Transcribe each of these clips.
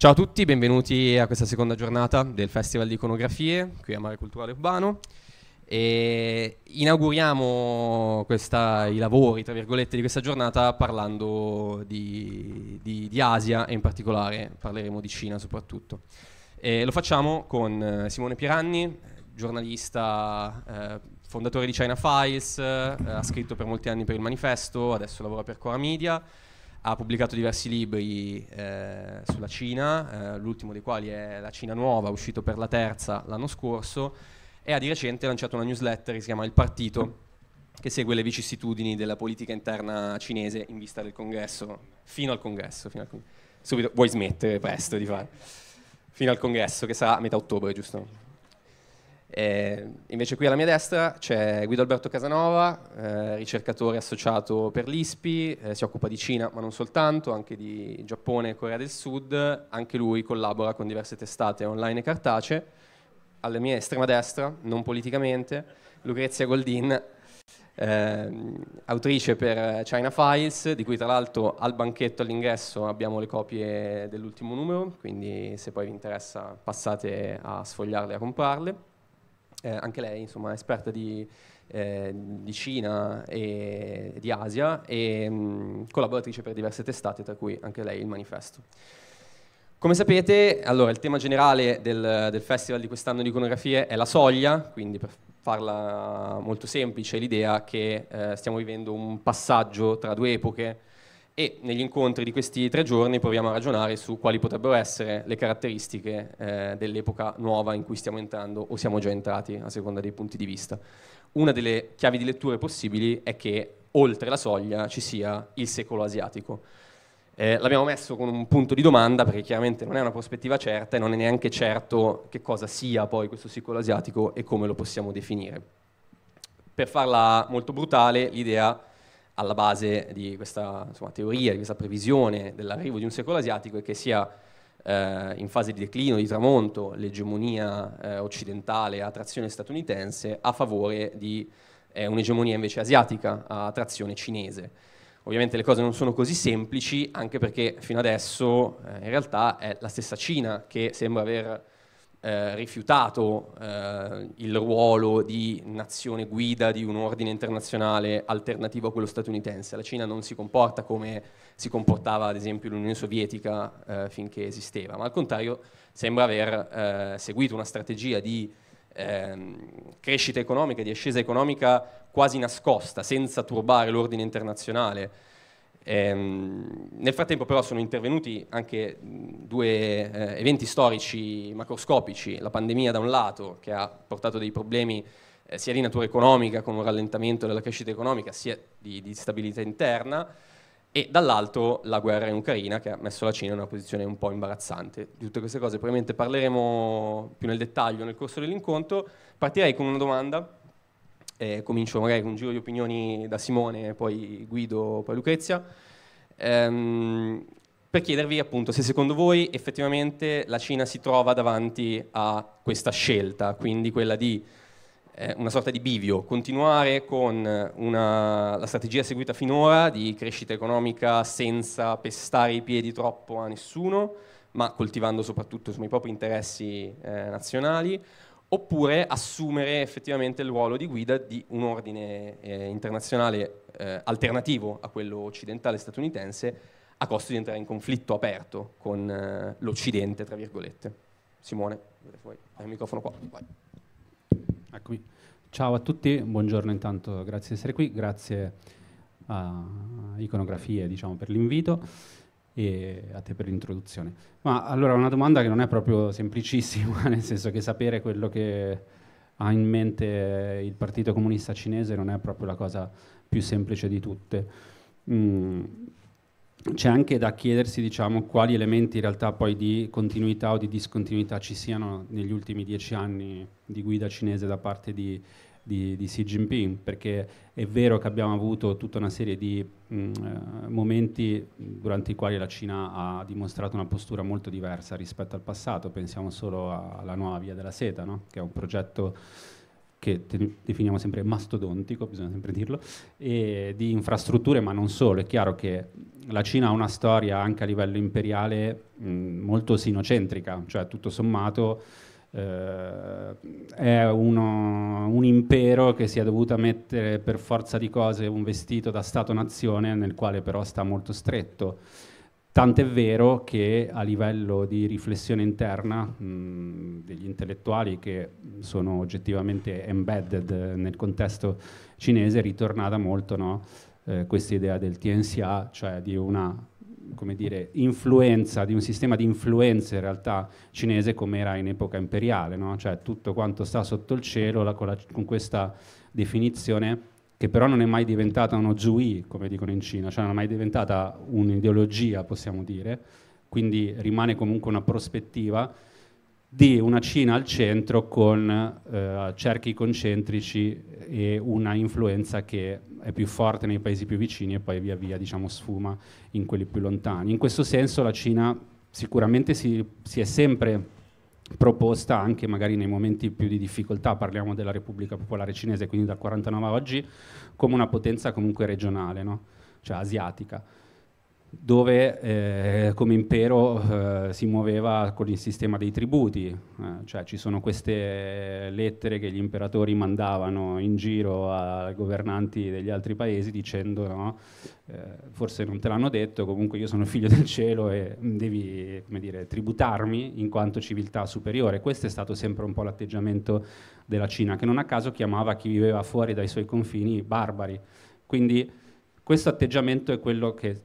Ciao a tutti, benvenuti a questa seconda giornata del Festival di Iconografie qui a Mare Culturale Urbano. E inauguriamo questa, i lavori, tra virgolette, di questa giornata parlando di, di, di Asia e in particolare parleremo di Cina soprattutto. E lo facciamo con eh, Simone Piranni, giornalista, eh, fondatore di China Files, eh, ha scritto per molti anni per il manifesto, adesso lavora per Cora Media ha pubblicato diversi libri eh, sulla Cina, eh, l'ultimo dei quali è La Cina Nuova, uscito per la terza l'anno scorso, e ha di recente lanciato una newsletter che si chiama Il Partito, che segue le vicissitudini della politica interna cinese in vista del congresso, fino al congresso. Fino al con- Subito, vuoi smettere presto di fare? Fino al congresso, che sarà a metà ottobre, giusto? Eh, invece qui alla mia destra c'è Guido Alberto Casanova, eh, ricercatore associato per l'ISPI, eh, si occupa di Cina ma non soltanto, anche di Giappone e Corea del Sud, anche lui collabora con diverse testate online e cartacee. Alla mia estrema destra, non politicamente, Lucrezia Goldin, ehm, autrice per China Files, di cui tra l'altro al banchetto all'ingresso abbiamo le copie dell'ultimo numero, quindi se poi vi interessa passate a sfogliarle e a comprarle eh, anche lei insomma, è esperta di, eh, di, Cina e di Asia e mh, mm, collaboratrice per diverse testate, tra cui anche lei il manifesto. Come sapete, allora, il tema generale del, del festival di quest'anno di iconografie è la soglia, quindi per farla molto semplice l'idea che eh, stiamo vivendo un passaggio tra due epoche e negli incontri di questi tre giorni proviamo a ragionare su quali potrebbero essere le caratteristiche eh, dell'epoca nuova in cui stiamo entrando o siamo già entrati a seconda dei punti di vista. Una delle chiavi di lettura possibili è che oltre la soglia ci sia il secolo asiatico. Eh, l'abbiamo messo con un punto di domanda perché chiaramente non è una prospettiva certa e non è neanche certo che cosa sia poi questo secolo asiatico e come lo possiamo definire. Per farla molto brutale, l'idea è alla base di questa insomma, teoria, di questa previsione dell'arrivo di un secolo asiatico è che sia eh, in fase di declino, di tramonto, l'egemonia eh, occidentale a trazione statunitense a favore di eh, un'egemonia invece asiatica a trazione cinese. Ovviamente le cose non sono così semplici, anche perché fino adesso eh, in realtà è la stessa Cina che sembra aver eh, rifiutato eh, il ruolo di nazione guida di un ordine internazionale alternativo a quello statunitense. La Cina non si comporta come si comportava ad esempio l'Unione Sovietica eh, finché esisteva, ma al contrario sembra aver eh, seguito una strategia di ehm, crescita economica, di ascesa economica quasi nascosta, senza turbare l'ordine internazionale Ehm, nel frattempo però sono intervenuti anche due eh, eventi storici macroscopici, la pandemia da un lato che ha portato dei problemi eh, sia di natura economica con un rallentamento della crescita economica sia di, di stabilità interna e dall'altro la guerra in Ucraina che ha messo la Cina in una posizione un po' imbarazzante. Di tutte queste cose probabilmente parleremo più nel dettaglio nel corso dell'incontro. Partirei con una domanda eh, comincio magari con un giro di opinioni da Simone, poi Guido, poi Lucrezia, ehm, per chiedervi appunto se secondo voi effettivamente la Cina si trova davanti a questa scelta, quindi quella di eh, una sorta di bivio, continuare con una, la strategia seguita finora di crescita economica senza pestare i piedi troppo a nessuno, ma coltivando soprattutto insomma, i propri interessi eh, nazionali, oppure assumere effettivamente il ruolo di guida di un ordine eh, internazionale eh, alternativo a quello occidentale statunitense a costo di entrare in conflitto aperto con eh, l'Occidente, tra virgolette. Simone, hai il microfono qua. Vai. Eccomi. Ciao a tutti, buongiorno intanto, grazie di essere qui, grazie a Iconografie diciamo, per l'invito e a te per l'introduzione. Ma allora una domanda che non è proprio semplicissima, nel senso che sapere quello che ha in mente il Partito Comunista Cinese non è proprio la cosa più semplice di tutte. Mm. C'è anche da chiedersi diciamo, quali elementi in realtà poi di continuità o di discontinuità ci siano negli ultimi dieci anni di guida cinese da parte di, di, di, Xi Jinping, perché è vero che abbiamo avuto tutta una serie di mh, mm, eh, momenti durante i quali la Cina ha dimostrato una postura molto diversa rispetto al passato, pensiamo solo alla nuova Via della Seta, no? che è un progetto che definiamo sempre mastodontico, bisogna sempre dirlo, e di infrastrutture, ma non solo. È chiaro che la Cina ha una storia anche a livello imperiale mh, mm, molto sinocentrica, cioè tutto sommato eh, è uno, un impero che si è dovuto mettere per forza di cose un vestito da Stato-nazione nel quale però sta molto stretto. Tant'è vero che a livello di riflessione interna mh, degli intellettuali che sono oggettivamente embedded nel contesto cinese è ritornata molto no? eh, questa idea del TNCA, cioè di una come dire, influenza, di un sistema di influenza in realtà cinese come era in epoca imperiale, no? cioè tutto quanto sta sotto il cielo la, con, la, con, questa definizione che però non è mai diventata uno zui, come dicono in Cina, cioè non è mai diventata un'ideologia, possiamo dire, quindi rimane comunque una prospettiva di una Cina al centro con eh, cerchi concentrici e una influenza che è più forte nei paesi più vicini e poi via via diciamo, sfuma in quelli più lontani. In questo senso la Cina sicuramente si, si è sempre proposta anche magari nei momenti più di difficoltà, parliamo della Repubblica Popolare Cinese, quindi dal 49 a oggi, come una potenza comunque regionale, no? cioè asiatica dove eh, come impero eh, si muoveva con il sistema dei tributi, eh, cioè ci sono queste lettere che gli imperatori mandavano in giro ai governanti degli altri paesi dicendo no, eh, forse non te l'hanno detto, comunque io sono figlio del cielo e mm, devi dire, tributarmi in quanto civiltà superiore. Questo è stato sempre un po' l'atteggiamento della Cina, che non a caso chiamava chi viveva fuori dai suoi confini barbari. Quindi questo atteggiamento è quello che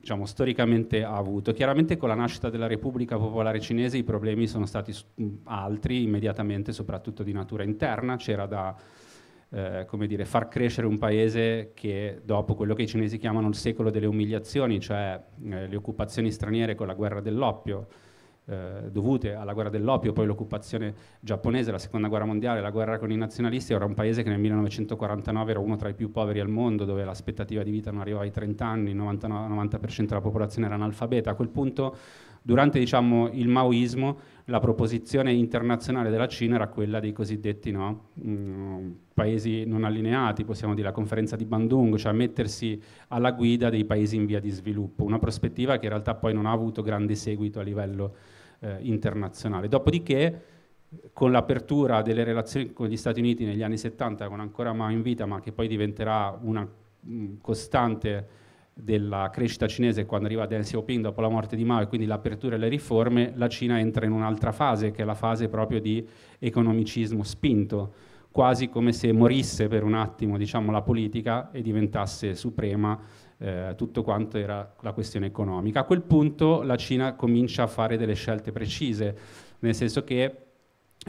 diciamo, storicamente ha avuto. Chiaramente con la nascita della Repubblica Popolare Cinese i problemi sono stati mm, altri immediatamente, soprattutto di natura interna, c'era da eh, come dire, far crescere un paese che dopo quello che i cinesi chiamano il secolo delle umiliazioni, cioè eh, le occupazioni straniere con la guerra dell'oppio, eh, dovute alla guerra dell'oppio, poi l'occupazione giapponese, la seconda guerra mondiale, la guerra con i nazionalisti, era un paese che nel 1949 era uno tra i più poveri al mondo, dove l'aspettativa di vita non arrivava ai 30 anni, il 90% della popolazione era analfabeta. A quel punto, durante diciamo, il maoismo, la proposizione internazionale della Cina era quella dei cosiddetti no, mh, mm, paesi non allineati, possiamo dire la conferenza di Bandung, cioè mettersi alla guida dei paesi in via di sviluppo, una prospettiva che in realtà poi non ha avuto grande seguito a livello eh, internazionale. Dopodiché con l'apertura delle relazioni con gli Stati Uniti negli anni 70 con ancora Mao in vita, ma che poi diventerà una mh, mm, costante della crescita cinese quando arriva Deng Xiaoping dopo la morte di Mao e quindi l'apertura alle riforme, la Cina entra in un'altra fase che è la fase proprio di economicismo spinto, quasi come se morisse per un attimo diciamo, la politica e diventasse suprema eh, tutto quanto era la questione economica. A quel punto la Cina comincia a fare delle scelte precise, nel senso che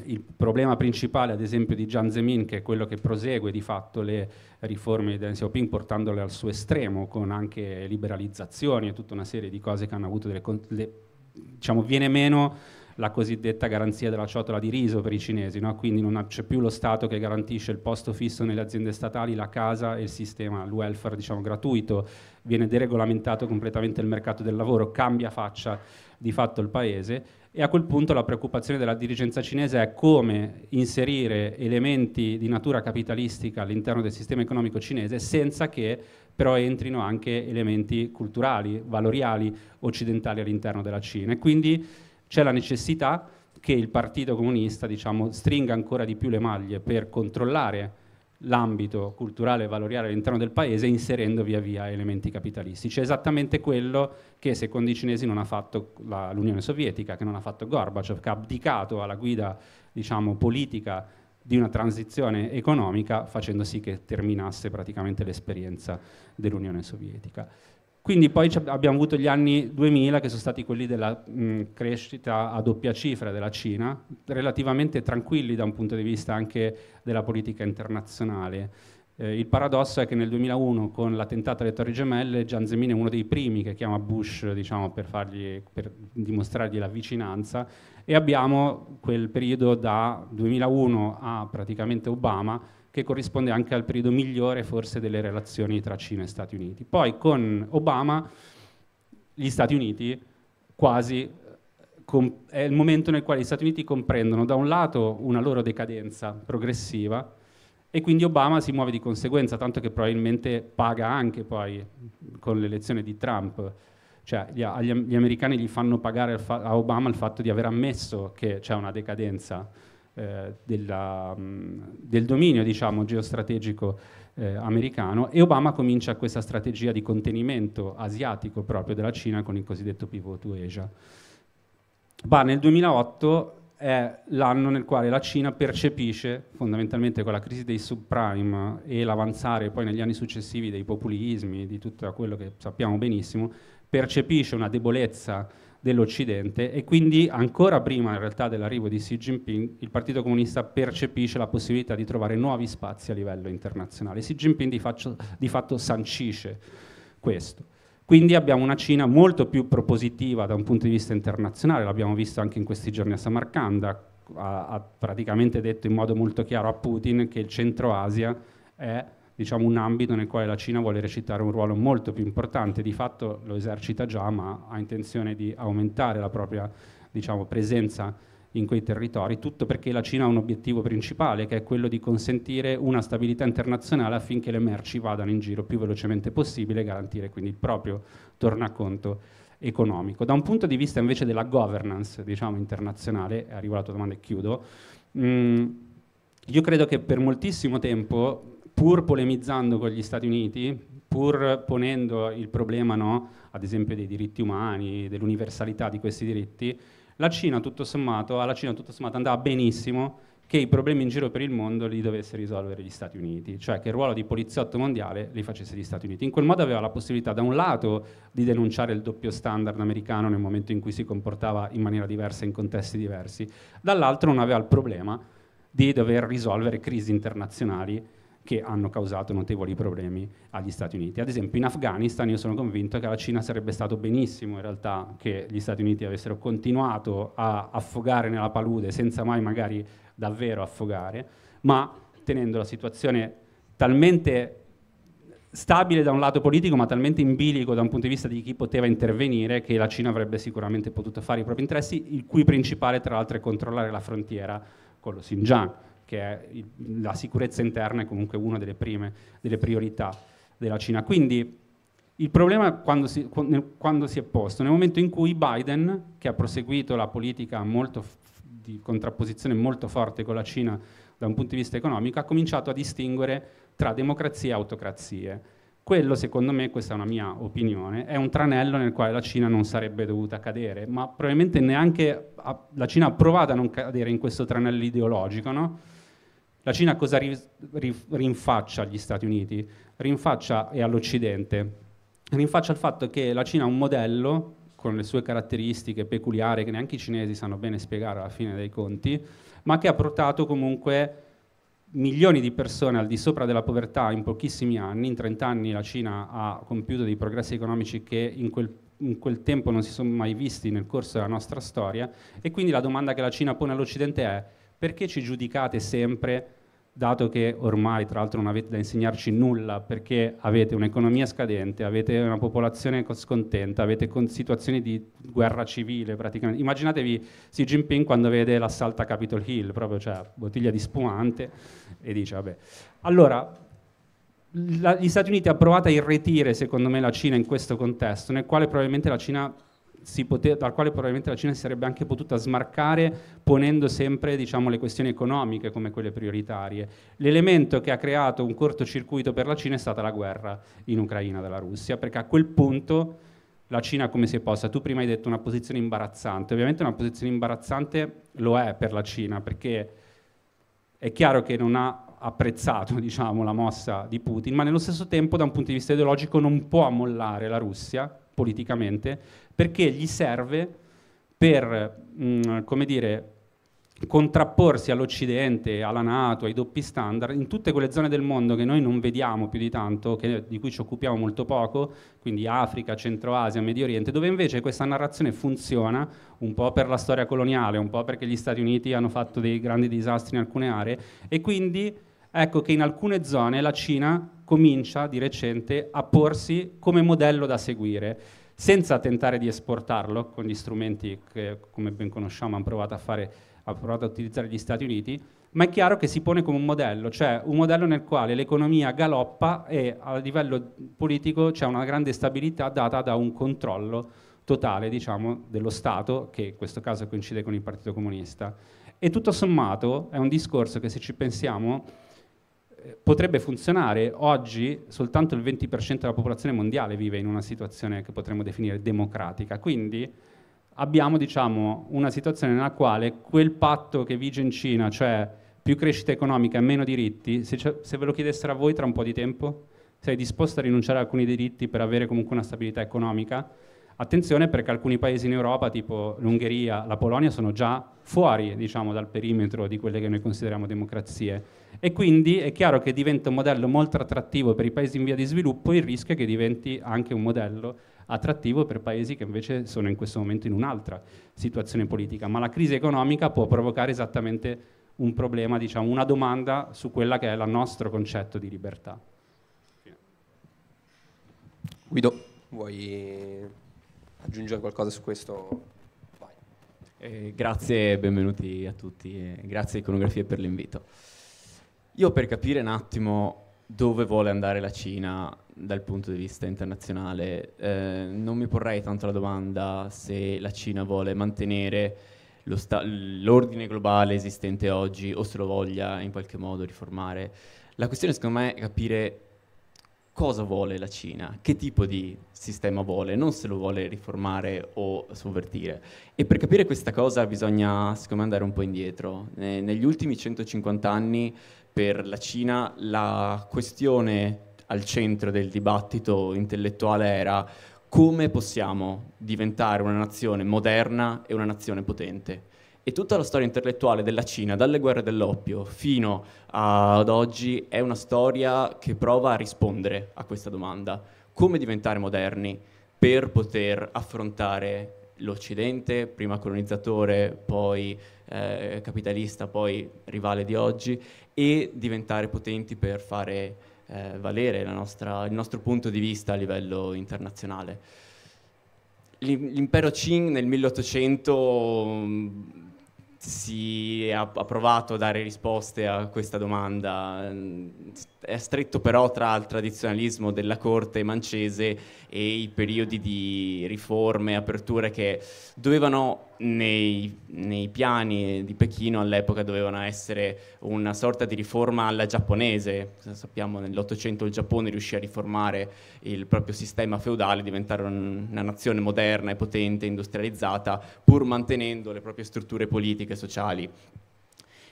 il problema principale, ad esempio, di Jiang Zemin, che è quello che prosegue di fatto le riforme di Deng Xiaoping portandole al suo estremo con anche liberalizzazioni e tutta una serie di cose che hanno avuto delle... Le, diciamo, viene meno la cosiddetta garanzia della ciotola di riso per i cinesi, no? quindi non c'è più lo Stato che garantisce il posto fisso nelle aziende statali, la casa e il sistema, il welfare diciamo, gratuito, viene deregolamentato completamente il mercato del lavoro, cambia faccia di fatto il paese e a quel punto la preoccupazione della dirigenza cinese è come inserire elementi di natura capitalistica all'interno del sistema economico cinese senza che però entrino anche elementi culturali, valoriali, occidentali all'interno della Cina. E quindi c'è la necessità che il Partito Comunista diciamo, stringa ancora di più le maglie per controllare l'ambito culturale e valoriale all'interno del paese inserendo via via elementi capitalistici. È esattamente quello che secondo i cinesi non ha fatto l'Unione Sovietica, che non ha fatto Gorbaciov, che ha abdicato alla guida diciamo, politica di una transizione economica facendo sì che terminasse praticamente l'esperienza dell'Unione Sovietica. Quindi poi abbiamo avuto gli anni 2000 che sono stati quelli della mh, crescita a doppia cifra della Cina, relativamente tranquilli da un punto di vista anche della politica internazionale. Eh, il paradosso è che nel 2001 con l'attentato alle Torri Gemelle Gian Zemin è uno dei primi che chiama Bush diciamo, per, fargli, per dimostrargli la vicinanza e abbiamo quel periodo da 2001 a praticamente Obama che corrisponde anche al periodo migliore forse delle relazioni tra Cina e Stati Uniti. Poi con Obama gli Stati Uniti quasi eh, è il momento nel quale gli Stati Uniti comprendono da un lato una loro decadenza progressiva e quindi Obama si muove di conseguenza, tanto che probabilmente paga anche poi con l'elezione di Trump. Cioè gli, gli americani gli fanno pagare a Obama il fatto di aver ammesso che c'è una decadenza eh, della, mh, mm, del dominio diciamo, geostrategico eh, americano e Obama comincia questa strategia di contenimento asiatico proprio della Cina con il cosiddetto pivot to Asia. Ma nel 2008 è l'anno nel quale la Cina percepisce fondamentalmente con la crisi dei subprime e l'avanzare poi negli anni successivi dei populismi, di tutto quello che sappiamo benissimo, percepisce una debolezza dell'Occidente e quindi ancora prima in realtà dell'arrivo di Xi Jinping il Partito Comunista percepisce la possibilità di trovare nuovi spazi a livello internazionale. Xi Jinping di, faccio, di fatto sancisce questo. Quindi abbiamo una Cina molto più propositiva da un punto di vista internazionale, l'abbiamo visto anche in questi giorni a Samarcanda, ha, ha praticamente detto in modo molto chiaro a Putin che il centro Asia è diciamo, un ambito nel quale la Cina vuole recitare un ruolo molto più importante, di fatto lo esercita già, ma ha intenzione di aumentare la propria diciamo, presenza in quei territori, tutto perché la Cina ha un obiettivo principale che è quello di consentire una stabilità internazionale affinché le merci vadano in giro più velocemente possibile e garantire quindi il proprio tornaconto economico. Da un punto di vista invece della governance diciamo, internazionale, arrivo alla tua domanda e chiudo, mh, mm, io credo che per moltissimo tempo pur polemizzando con gli Stati Uniti, pur ponendo il problema, no, ad esempio, dei diritti umani, dell'universalità di questi diritti, la Cina, tutto sommato, alla Cina tutto sommato andava benissimo che i problemi in giro per il mondo li dovesse risolvere gli Stati Uniti, cioè che il ruolo di poliziotto mondiale li facesse gli Stati Uniti. In quel modo aveva la possibilità, da un lato, di denunciare il doppio standard americano nel momento in cui si comportava in maniera diversa in contesti diversi, dall'altro non aveva il problema di dover risolvere crisi internazionali che hanno causato notevoli problemi agli Stati Uniti. Ad esempio in Afghanistan io sono convinto che alla Cina sarebbe stato benissimo in realtà che gli Stati Uniti avessero continuato a affogare nella palude senza mai magari davvero affogare, ma tenendo la situazione talmente stabile da un lato politico ma talmente in bilico da un punto di vista di chi poteva intervenire che la Cina avrebbe sicuramente potuto fare i propri interessi, il cui principale tra l'altro è controllare la frontiera con lo Xinjiang che il, la sicurezza interna è comunque una delle prime delle priorità della Cina. Quindi il problema quando si, quando si, è posto, nel momento in cui Biden, che ha proseguito la politica di contrapposizione molto forte con la Cina da un punto di vista economico, ha cominciato a distinguere tra democrazie e autocrazie. Quello, secondo me, questa è una mia opinione, è un tranello nel quale la Cina non sarebbe dovuta cadere, ma probabilmente neanche la Cina ha provato a non cadere in questo tranello ideologico, no? La Cina cosa ri, ri, rinfaccia agli Stati Uniti? Rinfaccia e all'Occidente? Rinfaccia il fatto che la Cina ha un modello con le sue caratteristiche peculiari che neanche i cinesi sanno bene spiegare alla fine dei conti, ma che ha portato comunque milioni di persone al di sopra della povertà in pochissimi anni, in 30 anni la Cina ha compiuto dei progressi economici che in quel, in quel, tempo non si sono mai visti nel corso della nostra storia e quindi la domanda che la Cina pone all'Occidente è perché ci giudicate sempre, dato che ormai tra l'altro non avete da insegnarci nulla, perché avete un'economia scadente, avete una popolazione scontenta, avete situazioni di guerra civile praticamente. Immaginatevi Xi Jinping quando vede l'assalto a Capitol Hill, proprio cioè bottiglia di spumante, e dice vabbè. Allora, la, gli Stati Uniti ha provato a irretire, secondo me, la Cina in questo contesto, nel quale probabilmente la Cina pote- dal quale probabilmente la Cina si sarebbe anche potuta smarcare ponendo sempre diciamo, le questioni economiche come quelle prioritarie. L'elemento che ha creato un cortocircuito per la Cina è stata la guerra in Ucraina dalla Russia, perché a quel punto la Cina come si è posta? Tu prima hai detto una posizione imbarazzante, ovviamente una posizione imbarazzante lo è per la Cina, perché è chiaro che non ha apprezzato diciamo, la mossa di Putin, ma nello stesso tempo da un punto di vista ideologico non può mollare la Russia politicamente perché gli serve per, mh, mm, come dire, contrapporsi all'Occidente, alla Nato, ai doppi standard, in tutte quelle zone del mondo che noi non vediamo più di tanto, che, di cui ci occupiamo molto poco, quindi Africa, Centro Asia, Medio Oriente, dove invece questa narrazione funziona un po' per la storia coloniale, un po' perché gli Stati Uniti hanno fatto dei grandi disastri in alcune aree e quindi ecco che in alcune zone la Cina comincia di recente a porsi come modello da seguire senza tentare di esportarlo con gli strumenti che, come ben conosciamo, hanno provato a, fare, hanno provato a utilizzare gli Stati Uniti, ma è chiaro che si pone come un modello, cioè un modello nel quale l'economia galoppa e a livello politico c'è una grande stabilità data da un controllo totale diciamo, dello Stato, che in questo caso coincide con il Partito Comunista. E tutto sommato è un discorso che se ci pensiamo potrebbe funzionare. Oggi soltanto il 20% della popolazione mondiale vive in una situazione che potremmo definire democratica, quindi abbiamo diciamo, una situazione nella quale quel patto che vige in Cina, cioè più crescita economica e meno diritti, se, se ve lo chiedessero a voi tra un po' di tempo, sei disposto a rinunciare a alcuni diritti per avere comunque una stabilità economica? Attenzione perché alcuni paesi in Europa, tipo l'Ungheria, la Polonia, sono già fuori diciamo, dal perimetro di quelle che noi consideriamo democrazie. E quindi è chiaro che diventa un modello molto attrattivo per i paesi in via di sviluppo, il rischio è che diventi anche un modello attrattivo per paesi che invece sono in questo momento in un'altra situazione politica. Ma la crisi economica può provocare esattamente un problema, diciamo, una domanda su quella che è il nostro concetto di libertà. Guido, vuoi aggiungere qualcosa su questo, vai. Eh, grazie e benvenuti a tutti, grazie Iconografia per l'invito. Io per capire un attimo dove vuole andare la Cina dal punto di vista internazionale, eh, non mi porrei tanto la domanda se la Cina vuole mantenere sta- l'ordine globale esistente oggi o se lo voglia in qualche modo riformare. La questione secondo me è capire cosa vuole la Cina, che tipo di sistema vuole, non se lo vuole riformare o sovvertire. E per capire questa cosa bisogna, secondo me, andare un po' indietro. Eh, negli ultimi 150 anni per la Cina la questione al centro del dibattito intellettuale era come possiamo diventare una nazione moderna e una nazione potente e tutta la storia intellettuale della Cina, dalle guerre dell'oppio fino ad oggi, è una storia che prova a rispondere a questa domanda. Come diventare moderni per poter affrontare l'Occidente, prima colonizzatore, poi eh, capitalista, poi rivale di oggi, e diventare potenti per fare eh, valere nostra, il nostro punto di vista a livello internazionale. L'impero Qing nel 1800 si è ha, provato a dare risposte a questa domanda. È stretto però tra il tradizionalismo della corte mancese e i periodi di riforme, e aperture che dovevano nei, nei, piani di Pechino all'epoca dovevano essere una sorta di riforma alla giapponese. Sappiamo che nell'Ottocento il Giappone riuscì a riformare il proprio sistema feudale, diventare una nazione moderna e potente, industrializzata, pur mantenendo le proprie strutture politiche e sociali.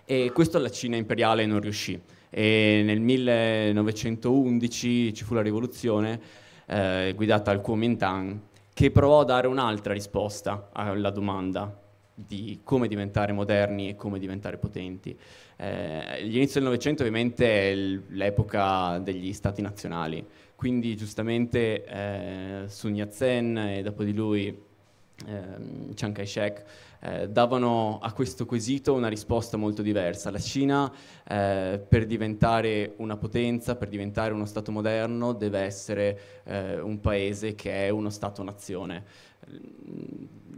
E questo alla Cina imperiale non riuscì. E nel 1911 ci fu la rivoluzione eh, guidata al Kuomintang che provò a dare un'altra risposta alla domanda di come diventare moderni e come diventare potenti. Eh, l'inizio del Novecento ovviamente è l'epoca degli stati nazionali, quindi giustamente eh, Sun Yat-sen e dopo di lui eh, Chiang Kai-shek eh, davano a questo quesito una risposta molto diversa. La Cina eh, per diventare una potenza, per diventare uno Stato moderno, deve essere eh, un paese che è uno Stato-nazione.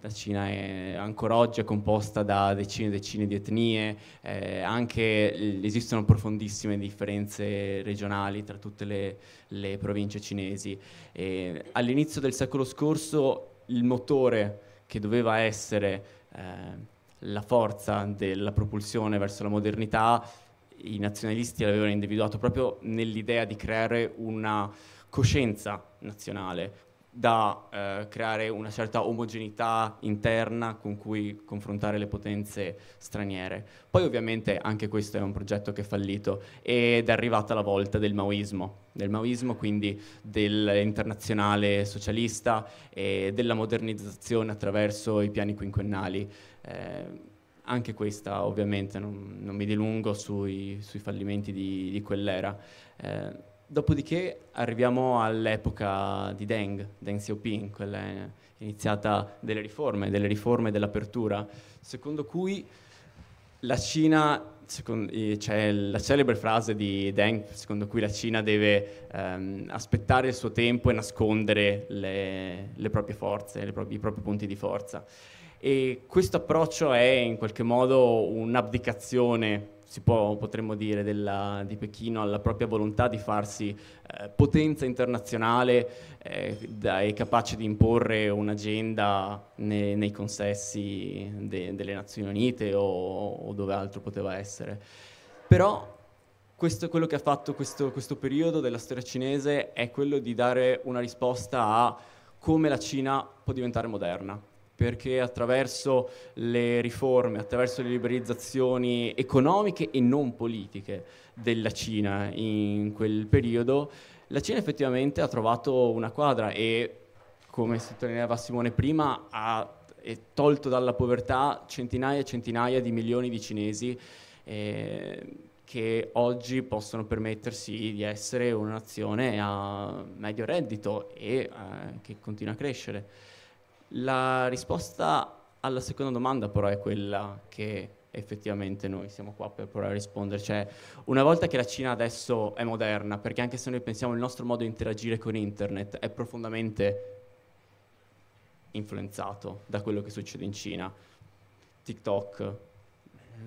La Cina è, ancora oggi è composta da decine e decine di etnie, eh, anche esistono profondissime differenze regionali tra tutte le, le province cinesi. E all'inizio del secolo scorso il motore che doveva essere Ehm, la forza della propulsione verso la modernità, i nazionalisti l'avevano individuato proprio nell'idea di creare una coscienza nazionale, da eh, creare una certa omogeneità interna con cui confrontare le potenze straniere. Poi ovviamente anche questo è un progetto che è fallito ed è arrivata la volta del maoismo, del maoismo quindi dell'internazionale socialista e della modernizzazione attraverso i piani quinquennali. Eh, anche questa ovviamente, non, non mi dilungo sui, sui fallimenti di, di quell'era. Eh, Dopodiché arriviamo all'epoca di Deng, Deng Xiaoping, quella iniziata delle riforme, delle riforme dell'apertura, secondo cui la Cina, eh, c'è cioè la celebre frase di Deng, secondo cui la Cina deve ehm, aspettare il suo tempo e nascondere le, le proprie forze, le proprie, i propri punti di forza. E questo approccio è in qualche modo un'abdicazione si può, potremmo dire, della, di Pechino alla propria volontà di farsi eh, potenza internazionale eh, da, e capace di imporre un'agenda ne, nei consessi de, delle Nazioni Unite o, o dove altro poteva essere. Però questo, quello che ha fatto questo, questo, periodo della storia cinese è quello di dare una risposta a come la Cina può diventare moderna perché attraverso le riforme, attraverso le liberalizzazioni economiche e non politiche della Cina in quel periodo, la Cina effettivamente ha trovato una quadra e, come sottolineava Simone prima, ha tolto dalla povertà centinaia e centinaia di milioni di cinesi. Eh, che oggi possono permettersi di essere una nazione a medio reddito e eh, che continua a crescere. La risposta alla seconda domanda però è quella che effettivamente noi siamo qua per provare a rispondere. Cioè, una volta che la Cina adesso è moderna, perché anche se noi pensiamo il nostro modo di interagire con internet è profondamente influenzato da quello che succede in Cina. TikTok,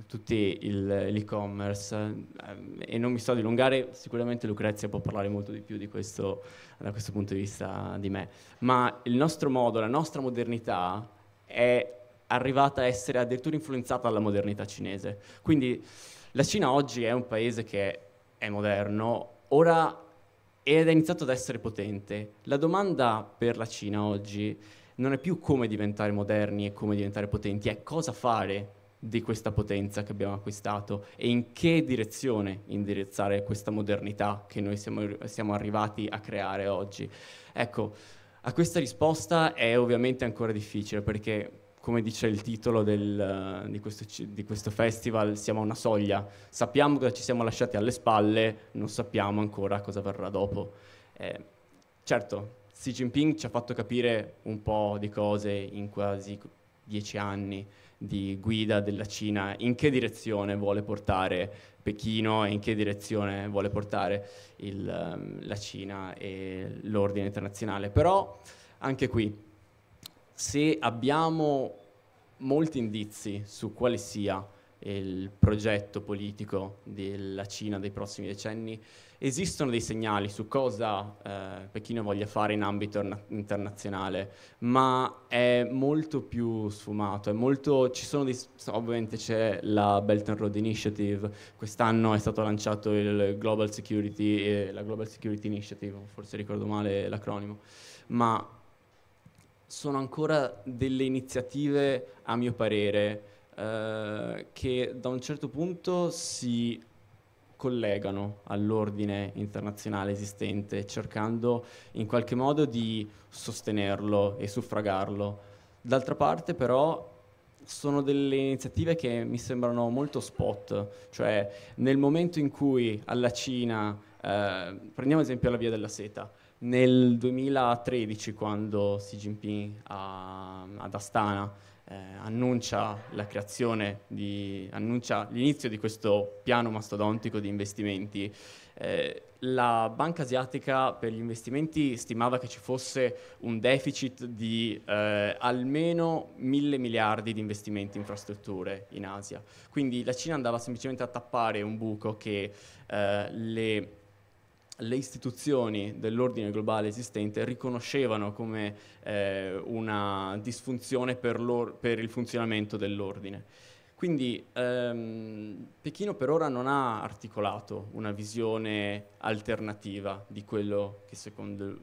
tutto l'e-commerce ehm, e non mi sto a dilungare, sicuramente Lucrezia può parlare molto di più di questo, da questo punto di vista di me, ma il nostro modo, la nostra modernità è arrivata a essere addirittura influenzata dalla modernità cinese. Quindi la Cina oggi è un paese che è moderno, ora ed è iniziato ad essere potente. La domanda per la Cina oggi non è più come diventare moderni e come diventare potenti, è cosa fare di questa potenza che abbiamo acquistato e in che direzione indirizzare questa modernità che noi siamo, siamo arrivati a creare oggi. Ecco, a questa risposta è ovviamente ancora difficile perché come dice il titolo del, di, questo, di, questo, festival, siamo a una soglia. Sappiamo cosa ci siamo lasciati alle spalle, non sappiamo ancora cosa verrà dopo. Eh, certo, Xi Jinping ci ha fatto capire un po' di cose in quasi dieci anni, di guida della Cina, in che direzione vuole portare Pechino e in che direzione vuole portare il, ehm, la Cina e l'ordine internazionale. Però anche qui, se abbiamo molti indizi su quale sia il progetto politico della Cina dei prossimi decenni, esistono dei segnali su cosa eh, Pechino voglia fare in ambito internazionale, ma è molto più sfumato, molto, dei, ovviamente c'è la Belt and Road Initiative, quest'anno è stato lanciato il Global Security, eh, la Global Security Initiative, forse ricordo male l'acronimo, ma sono ancora delle iniziative, a mio parere, eh, che da un certo punto si collegano all'ordine internazionale esistente, cercando in qualche modo di sostenerlo e suffragarlo. D'altra parte però sono delle iniziative che mi sembrano molto spot, cioè nel momento in cui alla Cina, eh, prendiamo esempio la via della seta, nel 2013 quando Xi Jinping a, ad Astana eh, annuncia, di, annuncia l'inizio di questo piano mastodontico di investimenti. Eh, la Banca Asiatica per gli investimenti stimava che ci fosse un deficit di eh, almeno mille miliardi di investimenti in infrastrutture in Asia. Quindi la Cina andava semplicemente a tappare un buco che eh, le le istituzioni dell'ordine globale esistente riconoscevano come eh, una disfunzione per, per il funzionamento dell'ordine. Quindi ehm, Pechino per ora non ha articolato una visione alternativa di quello che secondo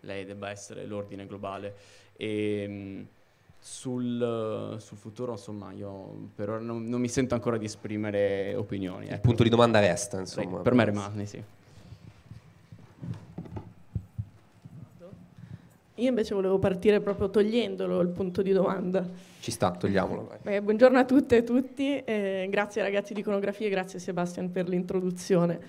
lei debba essere l'ordine globale. E, ehm, sul, sul, futuro, insomma, io per ora non, non, mi sento ancora di esprimere opinioni. Il ecco. punto di domanda resta, insomma. Sì, per me rimane, sì. Io invece volevo partire proprio togliendolo il punto di domanda. Ci sta, togliamolo. Eh, buongiorno a tutte e tutti, eh, grazie ragazzi di Iconografia e grazie Sebastian per l'introduzione.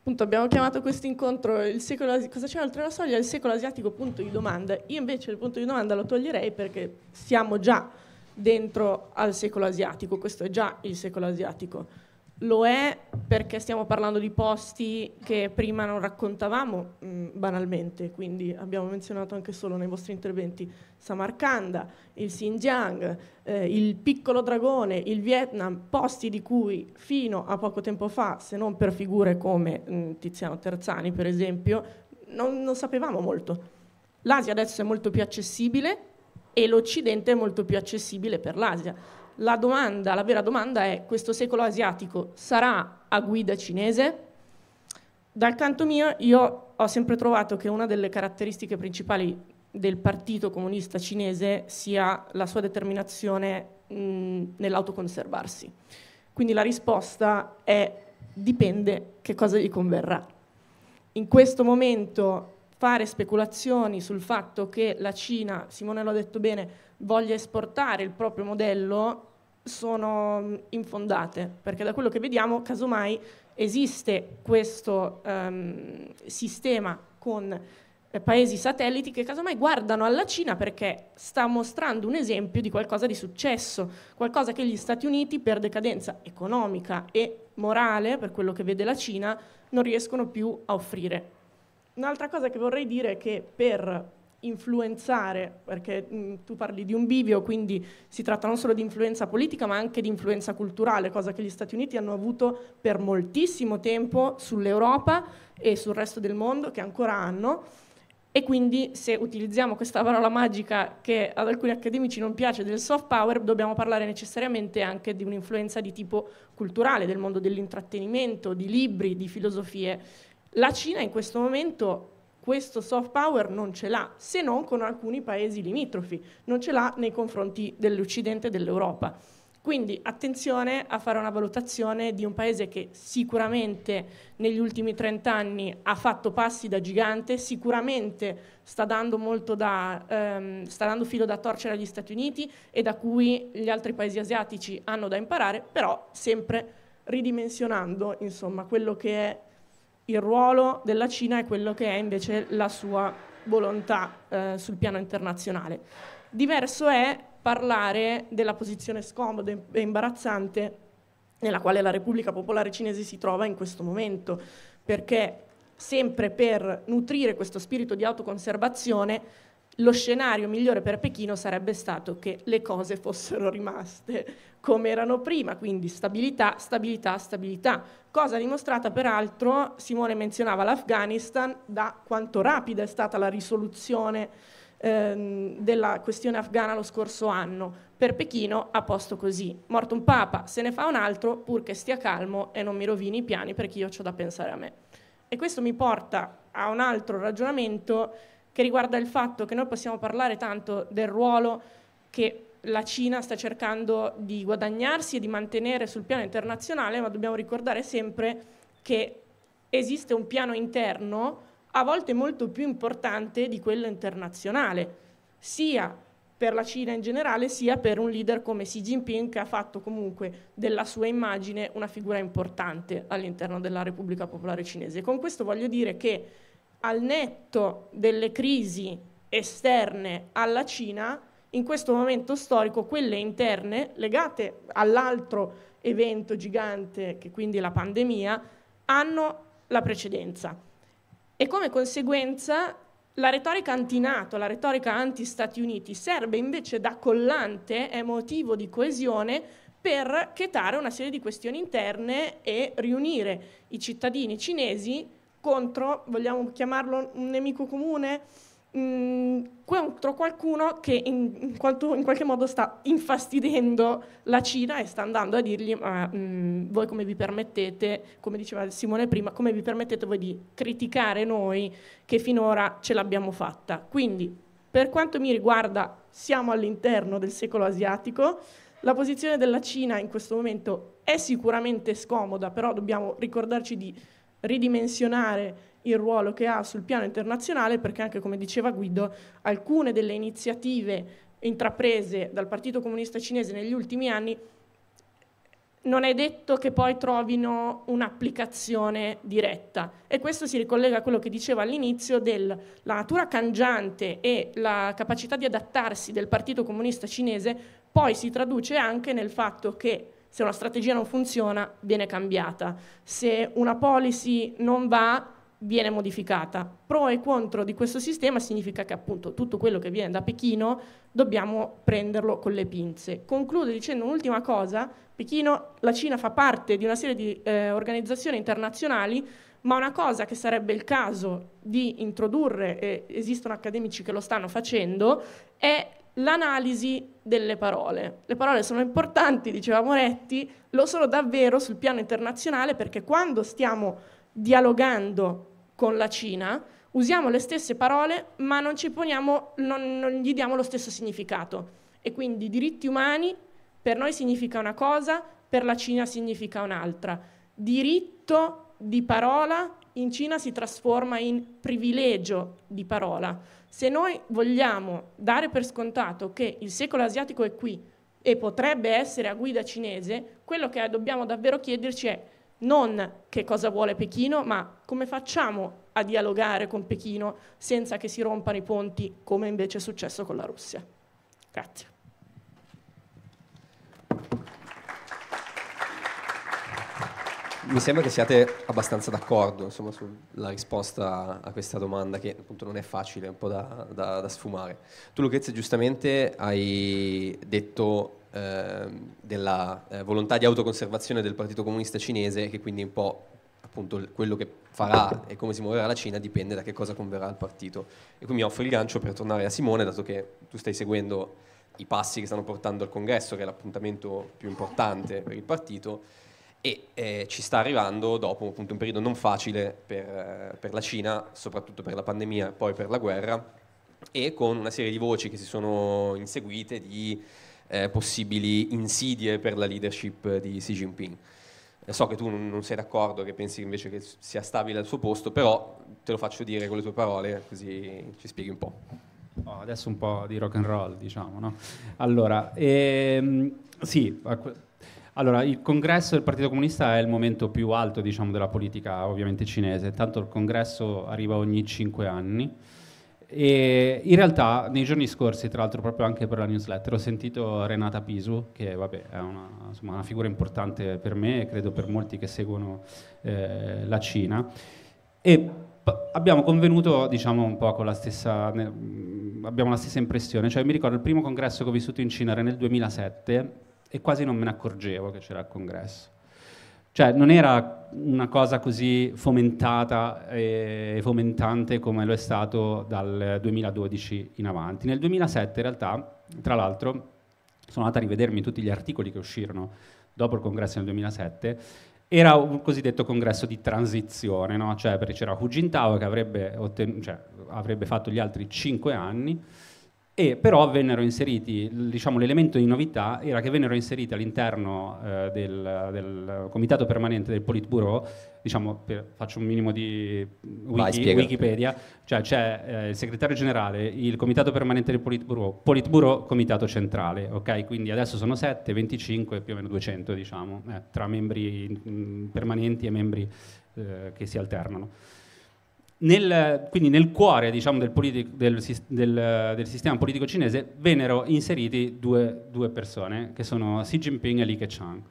Appunto, abbiamo chiamato questo incontro il secolo, asiatico, cosa c'è oltre la soglia? Il secolo asiatico punto di domanda. Io invece il punto di domanda lo toglierei perché siamo già dentro al secolo asiatico, questo è già il secolo asiatico. Lo è perché stiamo parlando di posti che prima non raccontavamo mh, mm, banalmente, quindi abbiamo menzionato anche solo nei vostri interventi Samarcanda, il Xinjiang, eh, il piccolo dragone, il Vietnam, posti di cui fino a poco tempo fa, se non per figure come mh, mm, Tiziano Terzani per esempio, non, non sapevamo molto. L'Asia adesso è molto più accessibile e l'Occidente è molto più accessibile per l'Asia la domanda, la vera domanda è questo secolo asiatico sarà a guida cinese? Dal canto mio io ho sempre trovato che una delle caratteristiche principali del Partito Comunista Cinese sia la sua determinazione nell'autoconservarsi. Quindi la risposta è dipende che cosa gli converrà. In questo momento fare speculazioni sul fatto che la Cina, Simone l'ha detto bene, voglia esportare il proprio modello sono mm, infondate, perché da quello che vediamo, casomai esiste questo um, sistema con eh, paesi satelliti che casomai guardano alla Cina perché sta mostrando un esempio di qualcosa di successo, qualcosa che gli Stati Uniti per decadenza economica e morale, per quello che vede la Cina, non riescono più a offrire. Un'altra cosa che vorrei dire è che per influenzare, perché mh, mm, tu parli di un bivio, quindi si tratta non solo di influenza politica ma anche di influenza culturale, cosa che gli Stati Uniti hanno avuto per moltissimo tempo sull'Europa e sul resto del mondo, che ancora hanno. E quindi se utilizziamo questa parola magica che ad alcuni accademici non piace del soft power, dobbiamo parlare necessariamente anche di un'influenza di tipo culturale, del mondo dell'intrattenimento, di libri, di filosofie la Cina in questo momento questo soft power non ce l'ha, se non con alcuni paesi limitrofi, non ce l'ha nei confronti dell'Occidente e dell'Europa. Quindi attenzione a fare una valutazione di un paese che sicuramente negli ultimi 30 anni ha fatto passi da gigante, sicuramente sta dando, da, ehm, sta dando filo da torcere agli Stati Uniti e da cui gli altri paesi asiatici hanno da imparare, però sempre ridimensionando insomma, quello che è il ruolo della Cina e quello che è invece la sua volontà eh, sul piano internazionale. Diverso è parlare della posizione scomoda e imbarazzante nella quale la Repubblica Popolare Cinese si trova in questo momento, perché sempre per nutrire questo spirito di autoconservazione lo scenario migliore per Pechino sarebbe stato che le cose fossero rimaste come erano prima, quindi stabilità, stabilità, stabilità, cosa dimostrata peraltro, Simone menzionava l'Afghanistan, da quanto rapida è stata la risoluzione ehm, della questione afghana lo scorso anno. Per Pechino a posto così, morto un papa, se ne fa un altro pur che stia calmo e non mi rovini i piani perché io ho da pensare a me. E questo mi porta a un altro ragionamento che riguarda il fatto che noi possiamo parlare tanto del ruolo che la Cina sta cercando di guadagnarsi e di mantenere sul piano internazionale, ma dobbiamo ricordare sempre che esiste un piano interno a volte molto più importante di quello internazionale, sia per la Cina in generale, sia per un leader come Xi Jinping che ha fatto comunque della sua immagine una figura importante all'interno della Repubblica Popolare Cinese. Con questo voglio dire che al netto delle crisi esterne alla Cina, in questo momento storico quelle interne legate all'altro evento gigante che quindi è la pandemia hanno la precedenza e come conseguenza la retorica anti-NATO, la retorica anti-Stati Uniti serve invece da collante, è motivo di coesione per chetare una serie di questioni interne e riunire i cittadini cinesi contro, vogliamo chiamarlo un nemico comune, mh, mm, contro qualcuno che in, in, quanto, in, qualche modo sta infastidendo la Cina e sta andando a dirgli ma mh, mm, voi come vi permettete, come diceva Simone prima, come vi permettete voi di criticare noi che finora ce l'abbiamo fatta. Quindi per quanto mi riguarda siamo all'interno del secolo asiatico, la posizione della Cina in questo momento è sicuramente scomoda, però dobbiamo ricordarci di ridimensionare il ruolo che ha sul piano internazionale perché anche come diceva Guido alcune delle iniziative intraprese dal Partito Comunista Cinese negli ultimi anni non è detto che poi trovino un'applicazione diretta e questo si ricollega a quello che diceva all'inizio della natura cangiante e la capacità di adattarsi del Partito Comunista Cinese poi si traduce anche nel fatto che se una strategia non funziona, viene cambiata. Se una policy non va, viene modificata. Pro e contro di questo sistema significa che appunto tutto quello che viene da Pechino dobbiamo prenderlo con le pinze. Concludo dicendo un'ultima cosa, Pechino, la Cina fa parte di una serie di eh, organizzazioni internazionali, ma una cosa che sarebbe il caso di introdurre, e esistono accademici che lo stanno facendo, è l'analisi delle parole. Le parole sono importanti, diceva Moretti, lo sono davvero sul piano internazionale perché quando stiamo dialogando con la Cina usiamo le stesse parole ma non, poniamo, non, non gli diamo lo stesso significato. E quindi diritti umani per noi significa una cosa, per la Cina significa un'altra. Diritto di parola in Cina si trasforma in privilegio di parola se noi vogliamo dare per scontato che il secolo asiatico è qui e potrebbe essere a guida cinese, quello che dobbiamo davvero chiederci è non che cosa vuole Pechino, ma come facciamo a dialogare con Pechino senza che si rompano i ponti come invece è successo con la Russia. Grazie. mi sembra che siate abbastanza d'accordo insomma, sulla risposta a questa domanda che appunto non è facile, è un po' da, da, da sfumare. Tu Lucrezia giustamente hai detto eh, della eh, volontà di autoconservazione del Partito Comunista Cinese che quindi un po' appunto quello che farà e come si muoverà la Cina dipende da che cosa converrà il partito. E qui mi offro il gancio per tornare a Simone, dato che tu stai seguendo i passi che stanno portando al congresso, che è l'appuntamento più importante per il partito e eh, ci sta arrivando dopo appunto, un periodo non facile per, eh, per, la Cina, soprattutto per la pandemia e poi per la guerra, e con una serie di voci che si sono inseguite di eh, possibili insidie per la leadership di Xi Jinping. Eh, so che tu non sei d'accordo, che pensi invece che sia stabile al suo posto, però te lo faccio dire con le tue parole, così ci spieghi un po'. Oh, adesso un po' di rock and roll, diciamo, no? Allora, ehm, sì, allora, il congresso del Partito Comunista è il momento più alto diciamo, della politica ovviamente cinese, intanto il congresso arriva ogni cinque anni. E in realtà nei giorni scorsi, tra l'altro proprio anche per la newsletter, ho sentito Renata Pisu, che vabbè, è una, insomma, una, figura importante per me e credo per molti che seguono eh, la Cina, e abbiamo convenuto, diciamo, un po' con la stessa, ne, abbiamo la stessa impressione, cioè mi ricordo il primo congresso che ho vissuto in Cina era nel 2007 e quasi non me ne accorgevo che c'era il congresso. Cioè non era una cosa così fomentata e fomentante come lo è stato dal 2012 in avanti. Nel 2007 in realtà, tra l'altro, sono andata a rivedermi tutti gli articoli che uscirono dopo il congresso nel 2007 era un cosiddetto congresso di transizione, no? cioè perché c'era Hu Jintao che avrebbe, otten- cioè, avrebbe, fatto gli altri cinque anni e però vennero inseriti, diciamo, l'elemento di novità era che vennero inseriti all'interno eh, del, del, comitato permanente del Politburo, diciamo, per, faccio un minimo di wiki, Vai, Wikipedia, cioè c'è eh, il segretario generale, il comitato permanente del Politburo, Politburo comitato centrale, ok? Quindi adesso sono 7, 25, più o meno 200, diciamo, eh, tra membri mh, mm, permanenti e membri eh, che si alternano. Nel, quindi nel cuore diciamo, del, politico, del, del, del, sistema politico cinese vennero inseriti due, due persone, che sono Xi Jinping e Li Keqiang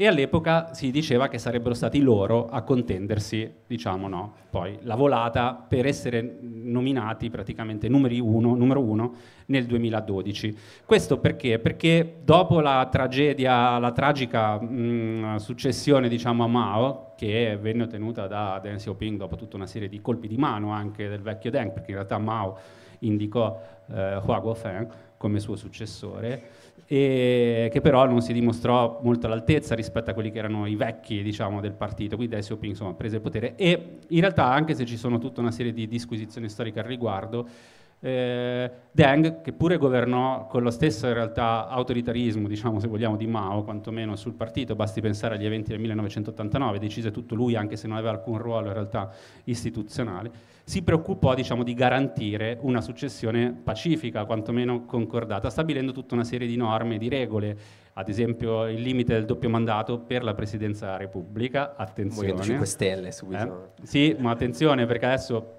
e all'epoca si diceva che sarebbero stati loro a contendersi, diciamo no, poi la volata per essere nominati praticamente uno, numero uno nel 2012. Questo perché? Perché dopo la tragedia, la tragica mh, mm, successione diciamo, a Mao, che venne ottenuta da Deng Xiaoping dopo tutta una serie di colpi di mano anche del vecchio Deng, perché in realtà Mao indicò eh, Hua Guofeng come suo successore, e che però non si dimostrò molto all'altezza rispetto a quelli che erano i vecchi diciamo, del partito, quindi Dai Xiaoping insomma, prese il potere e in realtà anche se ci sono tutta una serie di disquisizioni storiche al riguardo, eh, Deng, che pure governò con lo stesso in realtà autoritarismo, diciamo se vogliamo, di Mao, quantomeno sul partito, basti pensare agli eventi del 1989, decise tutto lui anche se non aveva alcun ruolo in realtà istituzionale, si preoccupò diciamo, di garantire una successione pacifica, quantomeno concordata, stabilendo tutta una serie di norme e di regole ad esempio il limite del doppio mandato per la Presidenza della Repubblica, attenzione. Movimento 5 Stelle subito. Eh? Sì, ma attenzione perché adesso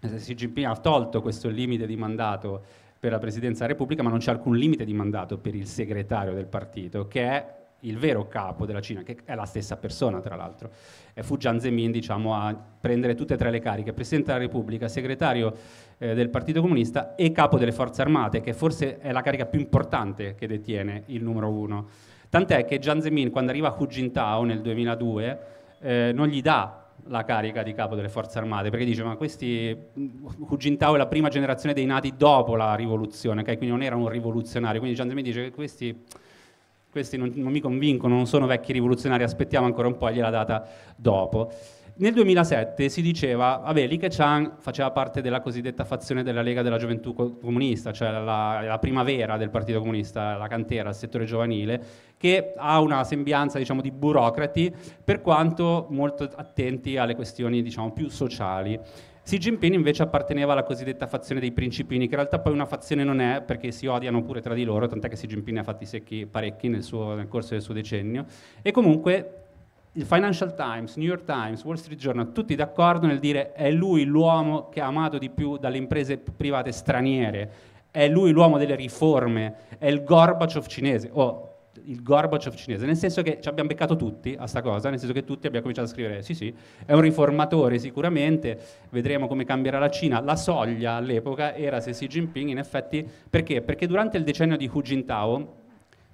Xi Jinping ha tolto questo limite di mandato per la Presidenza della Repubblica, ma non c'è alcun limite di mandato per il segretario del partito, che è il vero capo della Cina, che è la stessa persona tra l'altro. E fu Jiang Zemin diciamo, a prendere tutte e tre le cariche, Presidente della Repubblica, segretario eh, del Partito Comunista e capo delle Forze Armate, che forse è la carica più importante che detiene il numero uno. Tant'è che Jiang Zemin, quando arriva a Hu Jintao nel 2002, eh, non gli dà la carica di capo delle forze armate, perché dice ma questi, Hugintao è la prima generazione dei nati dopo la rivoluzione, okay? quindi non era un rivoluzionario, quindi Gianzemi dice che questi, questi non, non mi convincono, non sono vecchi rivoluzionari, aspettiamo ancora un po', gliela data dopo nel 2007 si diceva, vabbè, Li Keqiang faceva parte della cosiddetta fazione della Lega della Gioventù Comunista, cioè la, la primavera del Partito Comunista, la cantera, il settore giovanile, che ha una sembianza diciamo, di burocrati, per quanto molto attenti alle questioni diciamo, più sociali. Xi Jinping invece apparteneva alla cosiddetta fazione dei principini, che in realtà poi una fazione non è perché si odiano pure tra di loro, tant'è che Xi Jinping ne ha fatti secchi parecchi nel, suo, nel corso del suo decennio. E comunque il Financial Times, New York Times, Wall Street Journal, tutti d'accordo nel dire è lui l'uomo che è amato di più dalle imprese private straniere, è lui l'uomo delle riforme, è il Gorbachev cinese, o il Gorbaciov cinese, nel senso che ci abbiamo beccato tutti a sta cosa, nel senso che tutti abbiamo cominciato a scrivere sì sì, è un riformatore sicuramente, vedremo come cambierà la Cina, la soglia all'epoca era se Xi Jinping in effetti, perché? Perché durante il decennio di Hu Jintao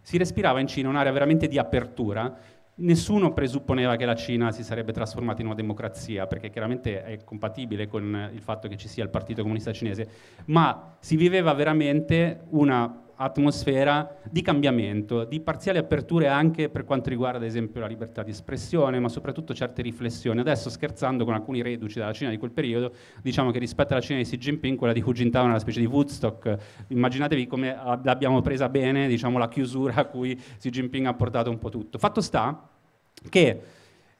si respirava in Cina un'area veramente di apertura, Nessuno presupponeva che la Cina si sarebbe trasformata in una democrazia, perché chiaramente è compatibile con il fatto che ci sia il Partito Comunista Cinese, ma si viveva veramente una atmosfera di cambiamento, di parziali aperture anche per quanto riguarda ad esempio la libertà di espressione, ma soprattutto certe riflessioni. Adesso scherzando con alcuni reduci della Cina di quel periodo, diciamo che rispetto alla Cina di Xi Jinping, quella di Hu Jintao è una specie di Woodstock. Immaginatevi come l'abbiamo presa bene, diciamo la chiusura a cui Xi Jinping ha portato un po' tutto. Fatto sta che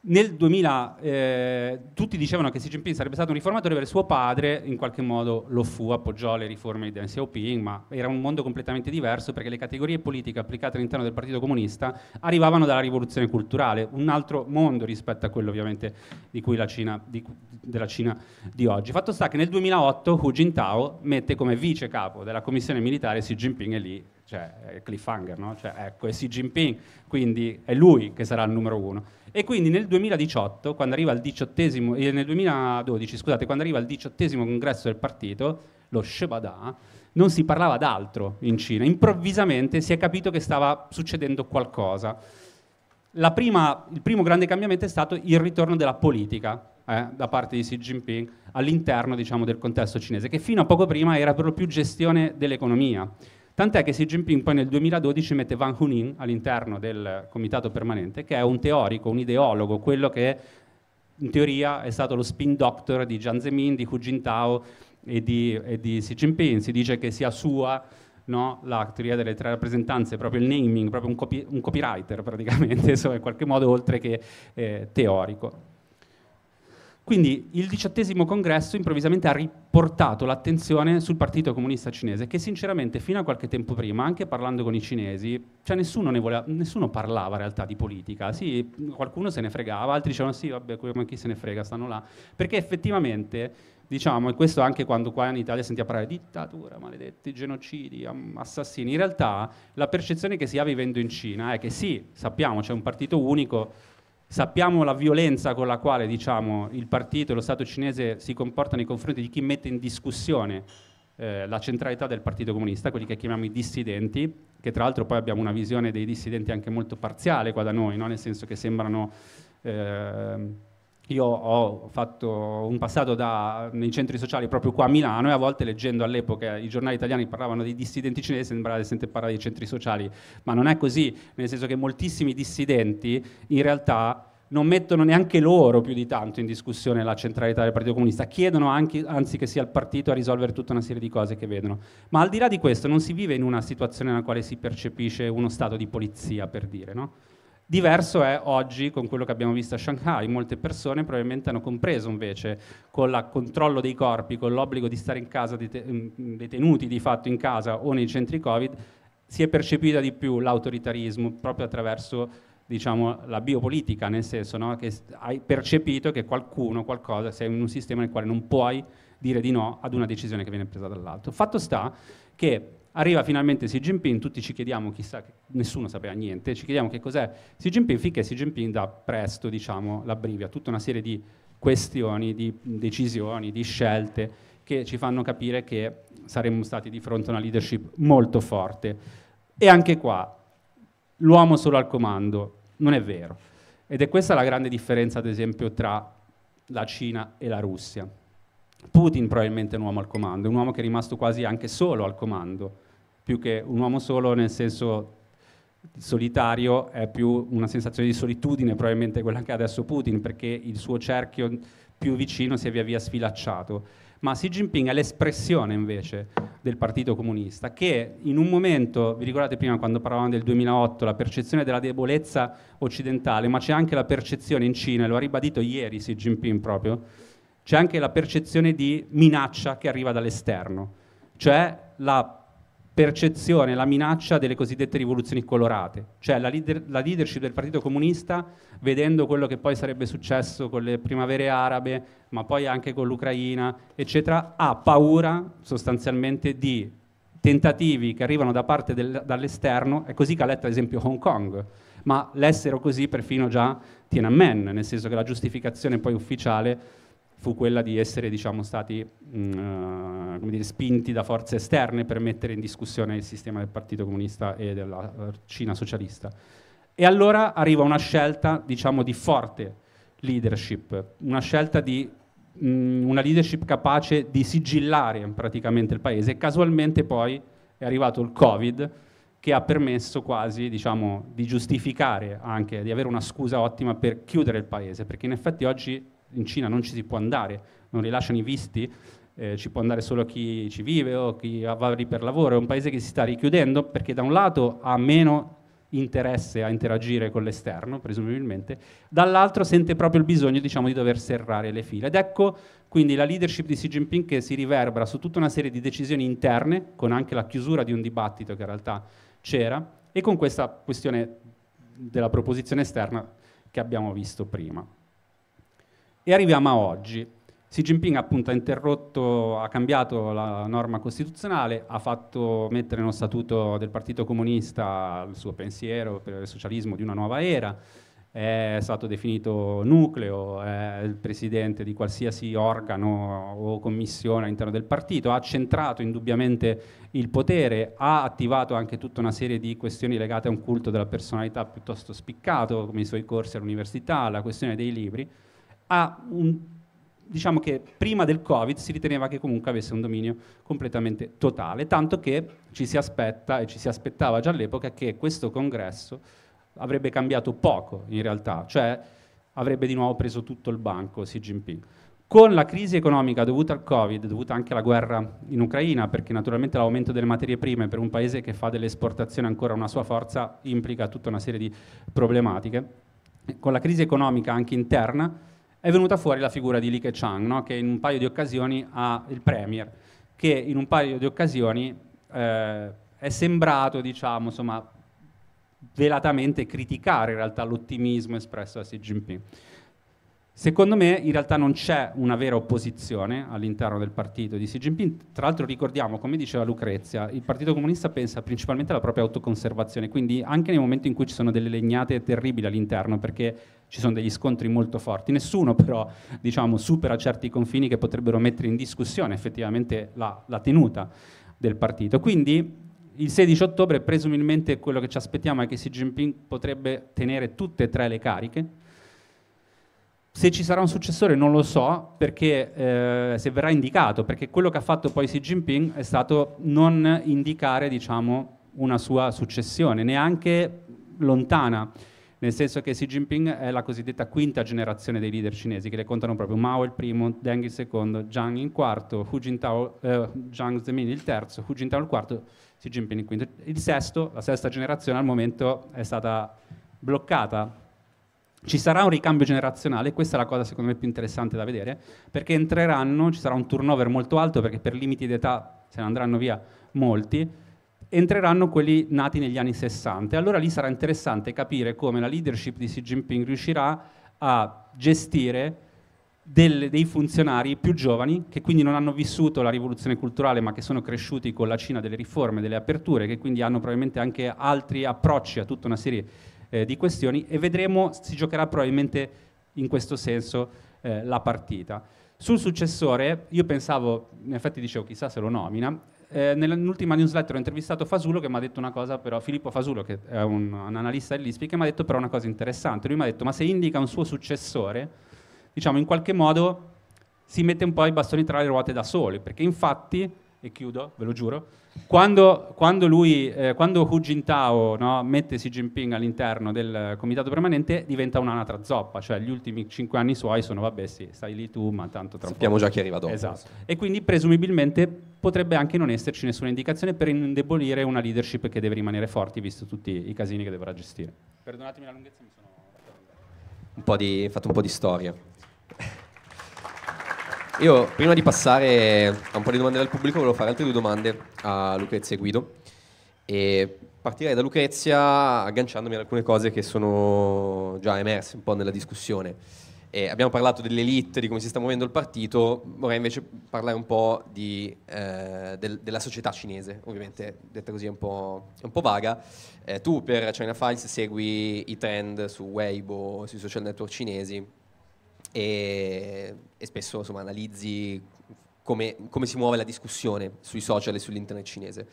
nel 2000 eh, tutti dicevano che Xi Jinping sarebbe stato un riformatore perché suo padre in qualche modo lo fu, appoggiò le riforme di Deng Xiaoping, ma era un mondo completamente diverso perché le categorie politiche applicate all'interno del Partito Comunista arrivavano dalla rivoluzione culturale, un altro mondo rispetto a quello ovviamente di cui la Cina, di, della Cina di oggi. Fatto sta che nel 2008 Hu Jintao mette come vice capo della commissione militare Xi Jinping e lì cioè, cliffhanger, no? cioè, ecco, è Xi Jinping, quindi è lui che sarà il numero uno. E quindi nel 2018, quando arriva il diciottesimo, eh, nel 2012, scusate, quando arriva il diciottesimo congresso del partito, lo Shebada, non si parlava d'altro in Cina. Improvvisamente si è capito che stava succedendo qualcosa. Prima, il primo grande cambiamento è stato il ritorno della politica eh, da parte di Xi Jinping all'interno diciamo, del contesto cinese, che fino a poco prima era per lo più gestione dell'economia. Tant'è che Xi Jinping poi nel 2012 mette Van Hunin all'interno del comitato permanente, che è un teorico, un ideologo, quello che in teoria è stato lo spin doctor di Jiang Zemin, di Hu Jintao e di, e di Xi Jinping. Si dice che sia sua no, la teoria delle tre rappresentanze, proprio il naming, proprio un, copy, un copywriter praticamente, insomma, in qualche modo oltre che eh, teorico. Quindi il diciottesimo congresso improvvisamente ha riportato l'attenzione sul Partito Comunista Cinese, che sinceramente fino a qualche tempo prima, anche parlando con i cinesi, cioè nessuno, ne voleva, nessuno parlava in realtà di politica. Sì, qualcuno se ne fregava, altri dicevano sì, vabbè, ma chi se ne frega, stanno là. Perché effettivamente, diciamo, e questo anche quando qua in Italia sentiamo parlare di dittatura, maledetti, genocidi, assassini, in realtà la percezione che si ha vivendo in Cina è che sì, sappiamo, c'è un partito unico Sappiamo la violenza con la quale diciamo, il partito e lo Stato cinese si comportano nei confronti di chi mette in discussione eh, la centralità del Partito Comunista, quelli che chiamiamo i dissidenti, che tra l'altro poi abbiamo una visione dei dissidenti anche molto parziale qua da noi, no? nel senso che sembrano... Eh, io ho fatto un passato da, nei centri sociali proprio qua a Milano e a volte leggendo all'epoca i giornali italiani parlavano dei dissidenti cinesi, sembrava di sentire parlare dei centri sociali, ma non è così, nel senso che moltissimi dissidenti in realtà non mettono neanche loro più di tanto in discussione la centralità del Partito Comunista, chiedono anche, anzi che sia il partito a risolvere tutta una serie di cose che vedono. Ma al di là di questo non si vive in una situazione nella quale si percepisce uno stato di polizia, per dire, no? Diverso è oggi con quello che abbiamo visto a Shanghai, molte persone probabilmente hanno compreso invece con il controllo dei corpi, con l'obbligo di stare in casa, mm, mm, detenuti di fatto in casa o nei centri Covid, si è percepita di più l'autoritarismo proprio attraverso diciamo, la biopolitica, nel senso no? che hai percepito che qualcuno, qualcosa, sei in un sistema nel quale non puoi dire di no ad una decisione che viene presa dall'alto. Fatto sta che Arriva finalmente Xi Jinping, tutti ci chiediamo, chissà, nessuno sapeva niente, ci chiediamo che cos'è Xi Jinping, finché Xi Jinping dà presto, diciamo, l'abbrivia, tutta una serie di questioni, di decisioni, di scelte che ci fanno capire che saremmo stati di fronte a una leadership molto forte. E anche qua, l'uomo solo al comando, non è vero. Ed è questa la grande differenza, ad esempio, tra la Cina e la Russia. Putin probabilmente è un uomo al comando, è un uomo che è rimasto quasi anche solo al comando più che un uomo solo nel senso solitario è più una sensazione di solitudine probabilmente quella che ha adesso Putin perché il suo cerchio più vicino si è via via sfilacciato ma Xi Jinping è l'espressione invece del Partito Comunista che in un momento, vi ricordate prima quando parlavamo del 2008, la percezione della debolezza occidentale, ma c'è anche la percezione in Cina, lo ha ribadito ieri Xi Jinping proprio, c'è anche la percezione di minaccia che arriva dall'esterno, cioè la percezione, la minaccia delle cosiddette rivoluzioni colorate, cioè la, leader, la, leadership del Partito Comunista vedendo quello che poi sarebbe successo con le primavere arabe, ma poi anche con l'Ucraina, eccetera, ha paura sostanzialmente di tentativi che arrivano da parte del, dall'esterno, è così che ha letto ad esempio Hong Kong, ma lessero così perfino già Tiananmen, nel senso che la giustificazione poi ufficiale fu quella di essere diciamo, stati mh, mm, eh, dire, spinti da forze esterne per mettere in discussione il sistema del Partito Comunista e della eh, Cina socialista. E allora arriva una scelta diciamo, di forte leadership, una scelta di mh, mm, una leadership capace di sigillare praticamente il paese e casualmente poi è arrivato il Covid che ha permesso quasi diciamo, di giustificare anche, di avere una scusa ottima per chiudere il paese, perché in effetti oggi in Cina non ci si può andare, non rilasciano i visti, eh, ci può andare solo chi ci vive o chi va lì per lavoro, è un paese che si sta richiudendo perché da un lato ha meno interesse a interagire con l'esterno, presumibilmente, dall'altro sente proprio il bisogno diciamo, di dover serrare le file. Ed ecco quindi la leadership di Xi Jinping che si riverbera su tutta una serie di decisioni interne, con anche la chiusura di un dibattito che in realtà c'era, e con questa questione della proposizione esterna che abbiamo visto prima. E arriviamo a oggi. Xi Jinping appunto, ha interrotto, ha cambiato la norma costituzionale, ha fatto mettere nello statuto del Partito Comunista il suo pensiero per il socialismo di una nuova era, è stato definito nucleo, è il presidente di qualsiasi organo o commissione all'interno del partito, ha centrato indubbiamente il potere, ha attivato anche tutta una serie di questioni legate a un culto della personalità piuttosto spiccato, come i suoi corsi all'università, la questione dei libri ha un diciamo che prima del Covid si riteneva che comunque avesse un dominio completamente totale, tanto che ci si aspetta e ci si aspettava già all'epoca che questo congresso avrebbe cambiato poco in realtà, cioè avrebbe di nuovo preso tutto il banco Xi Jinping. Con la crisi economica dovuta al Covid, dovuta anche alla guerra in Ucraina, perché naturalmente l'aumento delle materie prime per un paese che fa delle esportazioni ancora una sua forza implica tutta una serie di problematiche, con la crisi economica anche interna, è venuta fuori la figura di Li Keqiang, no? che in un paio di occasioni ha il Premier, che in un paio di occasioni eh, è sembrato, diciamo, insomma, velatamente criticare in realtà l'ottimismo espresso da Xi Jinping. Secondo me in realtà non c'è una vera opposizione all'interno del partito di Xi Jinping. Tra l'altro ricordiamo, come diceva Lucrezia, il Partito Comunista pensa principalmente alla propria autoconservazione, quindi anche nei momenti in cui ci sono delle legnate terribili all'interno, perché ci sono degli scontri molto forti, nessuno però diciamo, supera certi confini che potrebbero mettere in discussione effettivamente la, la tenuta del partito. Quindi il 16 ottobre presumibilmente quello che ci aspettiamo è che Xi Jinping potrebbe tenere tutte e tre le cariche se ci sarà un successore non lo so, perché eh, se verrà indicato, perché quello che ha fatto poi Xi Jinping è stato non indicare diciamo, una sua successione, neanche lontana, nel senso che Xi Jinping è la cosiddetta quinta generazione dei leader cinesi, che le contano proprio Mao il primo, Deng il secondo, Zhang il quarto, Hu Jintao, eh, Zhang Zemin il terzo, Hu Jintao il quarto, Xi Jinping il quinto. Il sesto, la sesta generazione al momento è stata bloccata ci sarà un ricambio generazionale, questa è la cosa secondo me più interessante da vedere, perché entreranno, ci sarà un turnover molto alto perché per limiti d'età se ne andranno via molti, entreranno quelli nati negli anni 60. Allora lì sarà interessante capire come la leadership di Xi Jinping riuscirà a gestire del, dei funzionari più giovani che quindi non hanno vissuto la rivoluzione culturale ma che sono cresciuti con la Cina delle riforme, delle aperture, che quindi hanno probabilmente anche altri approcci a tutta una serie di eh, di questioni e vedremo, si giocherà probabilmente in questo senso eh, la partita. Sul successore, io pensavo, in effetti dicevo chissà se lo nomina, eh, nell'ultima newsletter ho intervistato Fasulo che mi ha detto una cosa però, Filippo Fasulo che è un, un analista dell'ISPI, che mi ha detto però una cosa interessante, lui mi ha detto ma se indica un suo successore, diciamo in qualche modo si mette un po' i bastoni tra le ruote da soli, perché infatti, e chiudo, ve lo giuro, quando, quando, lui, eh, quando Hu Jintao no, mette Xi Jinping all'interno del comitato permanente, diventa un'anatra zoppa, cioè gli ultimi cinque anni suoi sono, vabbè sì, stai lì tu, ma tanto tra Sappiamo già chi arriva dopo. Esatto. E quindi presumibilmente potrebbe anche non esserci nessuna indicazione per indebolire una leadership che deve rimanere forte, visto tutti i casini che dovrà gestire. Perdonatemi la lunghezza, mi sono... Un po' di, fatto un po' di storia. Io prima di passare a un po' di domande dal pubblico volevo fare altre due domande a Lucrezia e Guido e partirei da Lucrezia agganciandomi ad alcune cose che sono già emerse un po' nella discussione. E abbiamo parlato dell'elite, di come si sta muovendo il partito, vorrei invece parlare un po' di, eh, del, della società cinese, ovviamente detta così è un po', è un po vaga. Eh, tu per China Files segui i trend su Weibo, sui social network cinesi e e spesso insomma, analizzi come, come, si muove la discussione sui social e sull'internet cinese.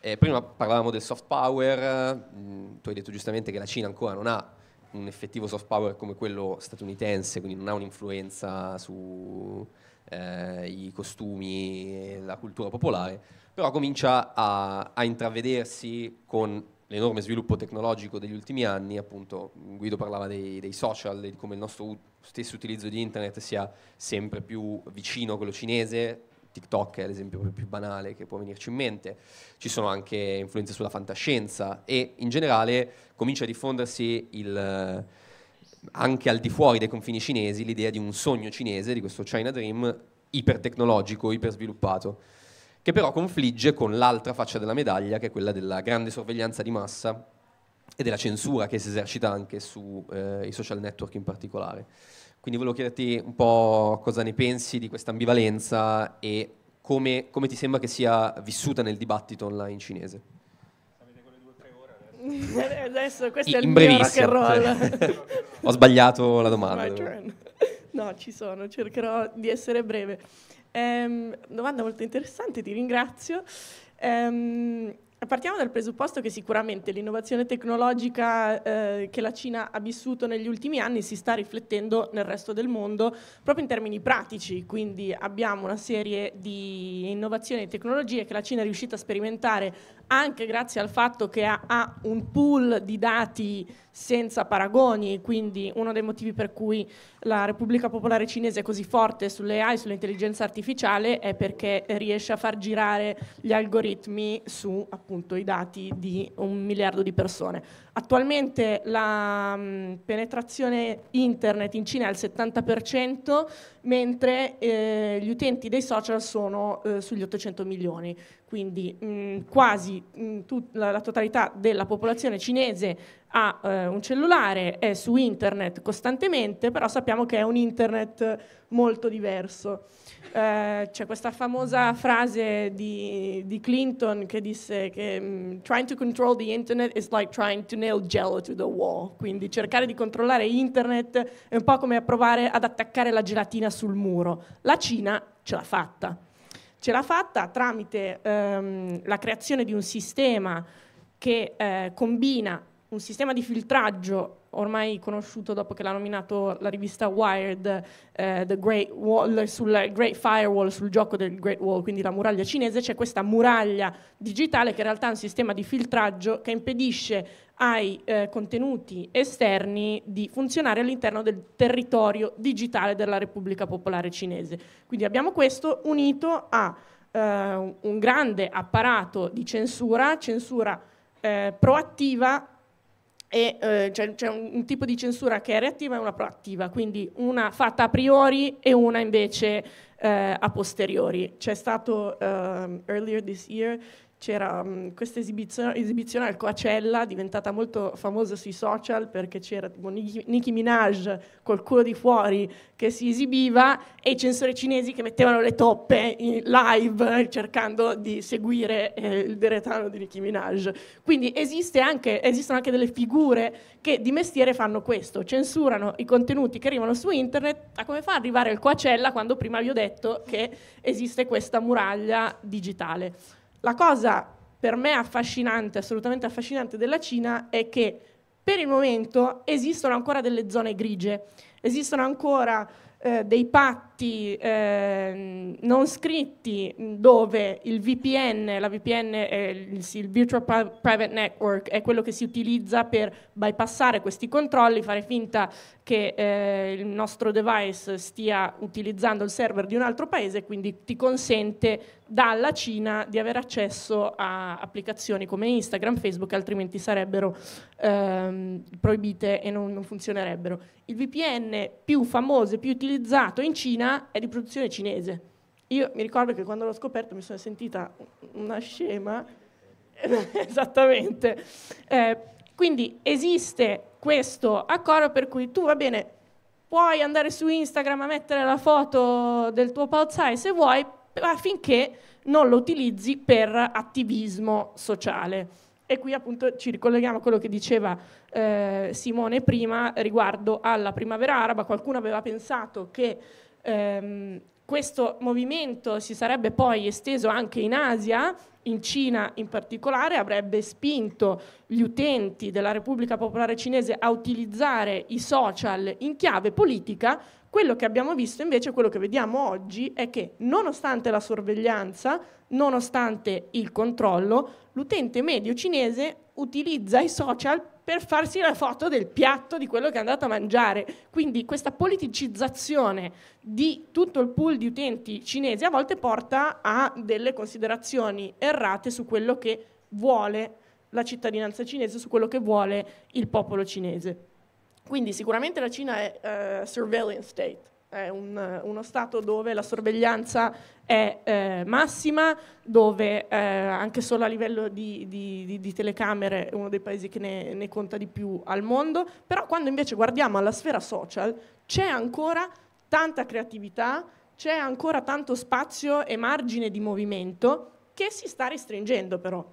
Eh, prima parlavamo del soft power, mh, mm, tu hai detto giustamente che la Cina ancora non ha un effettivo soft power come quello statunitense, quindi non ha un'influenza sui eh, costumi e la cultura popolare, però comincia a, a intravedersi con l'enorme sviluppo tecnologico degli ultimi anni, appunto Guido parlava dei, dei social, di come il nostro stesso utilizzo di internet sia sempre più vicino a quello cinese, TikTok è l'esempio più banale che può venirci in mente, ci sono anche influenze sulla fantascienza e in generale comincia a diffondersi il, anche al di fuori dei confini cinesi l'idea di un sogno cinese, di questo China Dream, ipertecnologico, ipersviluppato, che però confligge con l'altra faccia della medaglia che è quella della grande sorveglianza di massa e della censura che si esercita anche sui eh, social network in particolare. Quindi volevo chiederti un po' cosa ne pensi di questa ambivalenza e come, come, ti sembra che sia vissuta nel dibattito online cinese. Avete quelle adesso? questo è il mio rock and roll. Cioè. Ho sbagliato la domanda. No, ci sono, cercherò di essere breve. Um, domanda molto interessante, ti ringrazio. Um, Partiamo dal presupposto che sicuramente l'innovazione tecnologica eh, che la Cina ha vissuto negli ultimi anni si sta riflettendo nel resto del mondo proprio in termini pratici, quindi abbiamo una serie di innovazioni e tecnologie che la Cina è riuscita a sperimentare anche grazie al fatto che ha, ha, un pool di dati senza paragoni, quindi uno dei motivi per cui la Repubblica Popolare Cinese è così forte sulle AI, sull'intelligenza artificiale, è perché riesce a far girare gli algoritmi su appunto i dati di un miliardo di persone. Attualmente la mh, mm, penetrazione internet in Cina è al 70%, mentre eh, gli utenti dei social sono eh, sugli 800 milioni quindi mh, mm, quasi mh, mm, tut- la, la, totalità della popolazione cinese ha eh, un cellulare, è su internet costantemente, però sappiamo che è un internet molto diverso. Eh, c'è questa famosa frase di, di Clinton che disse che mm, trying to control the internet is like trying to nail jello to the wall, quindi cercare di controllare internet è un po' come provare ad attaccare la gelatina sul muro. La Cina ce l'ha fatta ce l'ha fatta tramite ehm, la creazione di un sistema che eh, combina un sistema di filtraggio ormai conosciuto dopo che l'ha nominato la rivista Wired eh, Great Wall, sul Great Firewall, sul gioco del Great Wall, quindi la muraglia cinese, c'è questa muraglia digitale che in realtà è un sistema di filtraggio che impedisce ai eh, contenuti esterni di funzionare all'interno del territorio digitale della Repubblica Popolare Cinese. Quindi abbiamo questo unito a eh, un grande apparato di censura, censura eh, proattiva e eh, c'è, c'è un, un, tipo di censura che è reattiva e una proattiva, quindi una fatta a priori e una invece eh, a posteriori. C'è stato ehm, earlier this year c'era mh, mm, questa esibizione, esibizione, al Coachella diventata molto famosa sui social perché c'era tipo Nicki, Nicki Minaj col culo di fuori che si esibiva e i censori cinesi che mettevano le toppe live cercando di seguire eh, il deretano di Nicki Minaj. Quindi esiste anche, esistono anche delle figure che di mestiere fanno questo, censurano i contenuti che arrivano su internet a come fa arrivare al Coachella quando prima vi ho detto che esiste questa muraglia digitale. La cosa per me affascinante, assolutamente affascinante della Cina è che per il momento esistono ancora delle zone grigie, esistono ancora eh, dei patti atti eh, non scritti dove il VPN, la VPN, eh, il, il Virtual Private Network, è quello che si utilizza per bypassare questi controlli, fare finta che eh, il nostro device stia utilizzando il server di un altro paese quindi ti consente dalla Cina di avere accesso a applicazioni come Instagram, Facebook, che altrimenti sarebbero ehm, proibite e non, non funzionerebbero. Il VPN più famoso e più utilizzato in Cina è di produzione cinese. Io mi ricordo che quando l'ho scoperto mi sono sentita una scema, esattamente. Eh, quindi esiste questo accordo per cui tu va bene, puoi andare su Instagram a mettere la foto del tuo Pautzai se vuoi, affinché non lo utilizzi per attivismo sociale. E qui appunto ci ricolleghiamo a quello che diceva eh, Simone prima riguardo alla primavera araba. Qualcuno aveva pensato che Ehm, questo movimento si sarebbe poi esteso anche in Asia, in Cina in particolare, avrebbe spinto gli utenti della Repubblica Popolare Cinese a utilizzare i social in chiave politica. Quello che abbiamo visto invece, quello che vediamo oggi, è che nonostante la sorveglianza, nonostante il controllo, l'utente medio cinese utilizza i social per farsi la foto del piatto di quello che è andato a mangiare. Quindi questa politicizzazione di tutto il pool di utenti cinesi a volte porta a delle considerazioni errate su quello che vuole la cittadinanza cinese, su quello che vuole il popolo cinese. Quindi sicuramente la Cina è uh, surveillance state, è un, uno Stato dove la sorveglianza è eh, massima, dove eh, anche solo a livello di, di, di, di, telecamere è uno dei paesi che ne, ne conta di più al mondo, però quando invece guardiamo alla sfera social c'è ancora tanta creatività, c'è ancora tanto spazio e margine di movimento che si sta restringendo però,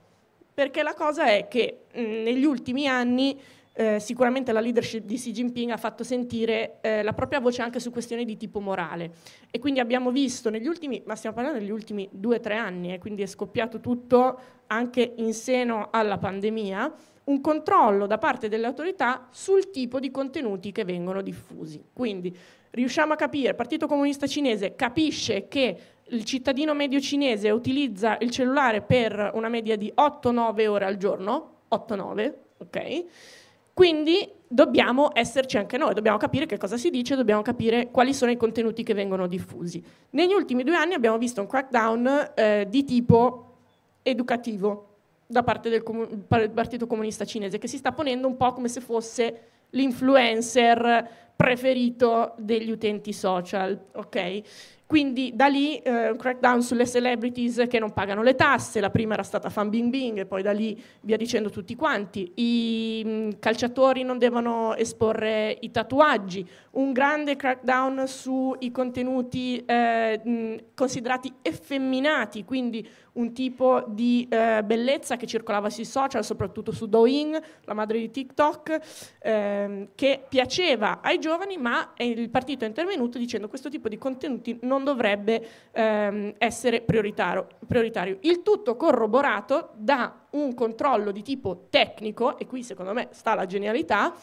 perché la cosa è che mh, mm, negli ultimi anni eh, sicuramente la leadership di Xi Jinping ha fatto sentire eh, la propria voce anche su questioni di tipo morale e quindi abbiamo visto negli ultimi, ma stiamo parlando degli ultimi due o tre anni e eh, quindi è scoppiato tutto anche in seno alla pandemia, un controllo da parte delle autorità sul tipo di contenuti che vengono diffusi. Quindi riusciamo a capire, il Partito Comunista Cinese capisce che il cittadino medio cinese utilizza il cellulare per una media di 8-9 ore al giorno, 8-9, ok? Quindi dobbiamo esserci anche noi, dobbiamo capire che cosa si dice, dobbiamo capire quali sono i contenuti che vengono diffusi. Negli ultimi due anni abbiamo visto un crackdown eh, di tipo educativo da parte del comu- Partito Comunista Cinese, che si sta ponendo un po' come se fosse l'influencer preferito degli utenti social, ok? Quindi da lì eh, un crackdown sulle celebrities che non pagano le tasse, la prima era stata Fan Bing Bing e poi da lì via dicendo tutti quanti. I mh, mm, calciatori non devono esporre i tatuaggi, un grande crackdown sui contenuti eh, mh, mm, considerati effeminati, quindi un tipo di eh, bellezza che circolava sui social, soprattutto su Douyin, la madre di TikTok, ehm, che piaceva ai giovani, ma il partito è intervenuto dicendo che questo tipo di contenuti non dovrebbe ehm, essere prioritario, prioritario. Il tutto corroborato da un controllo di tipo tecnico, e qui secondo me sta la genialità,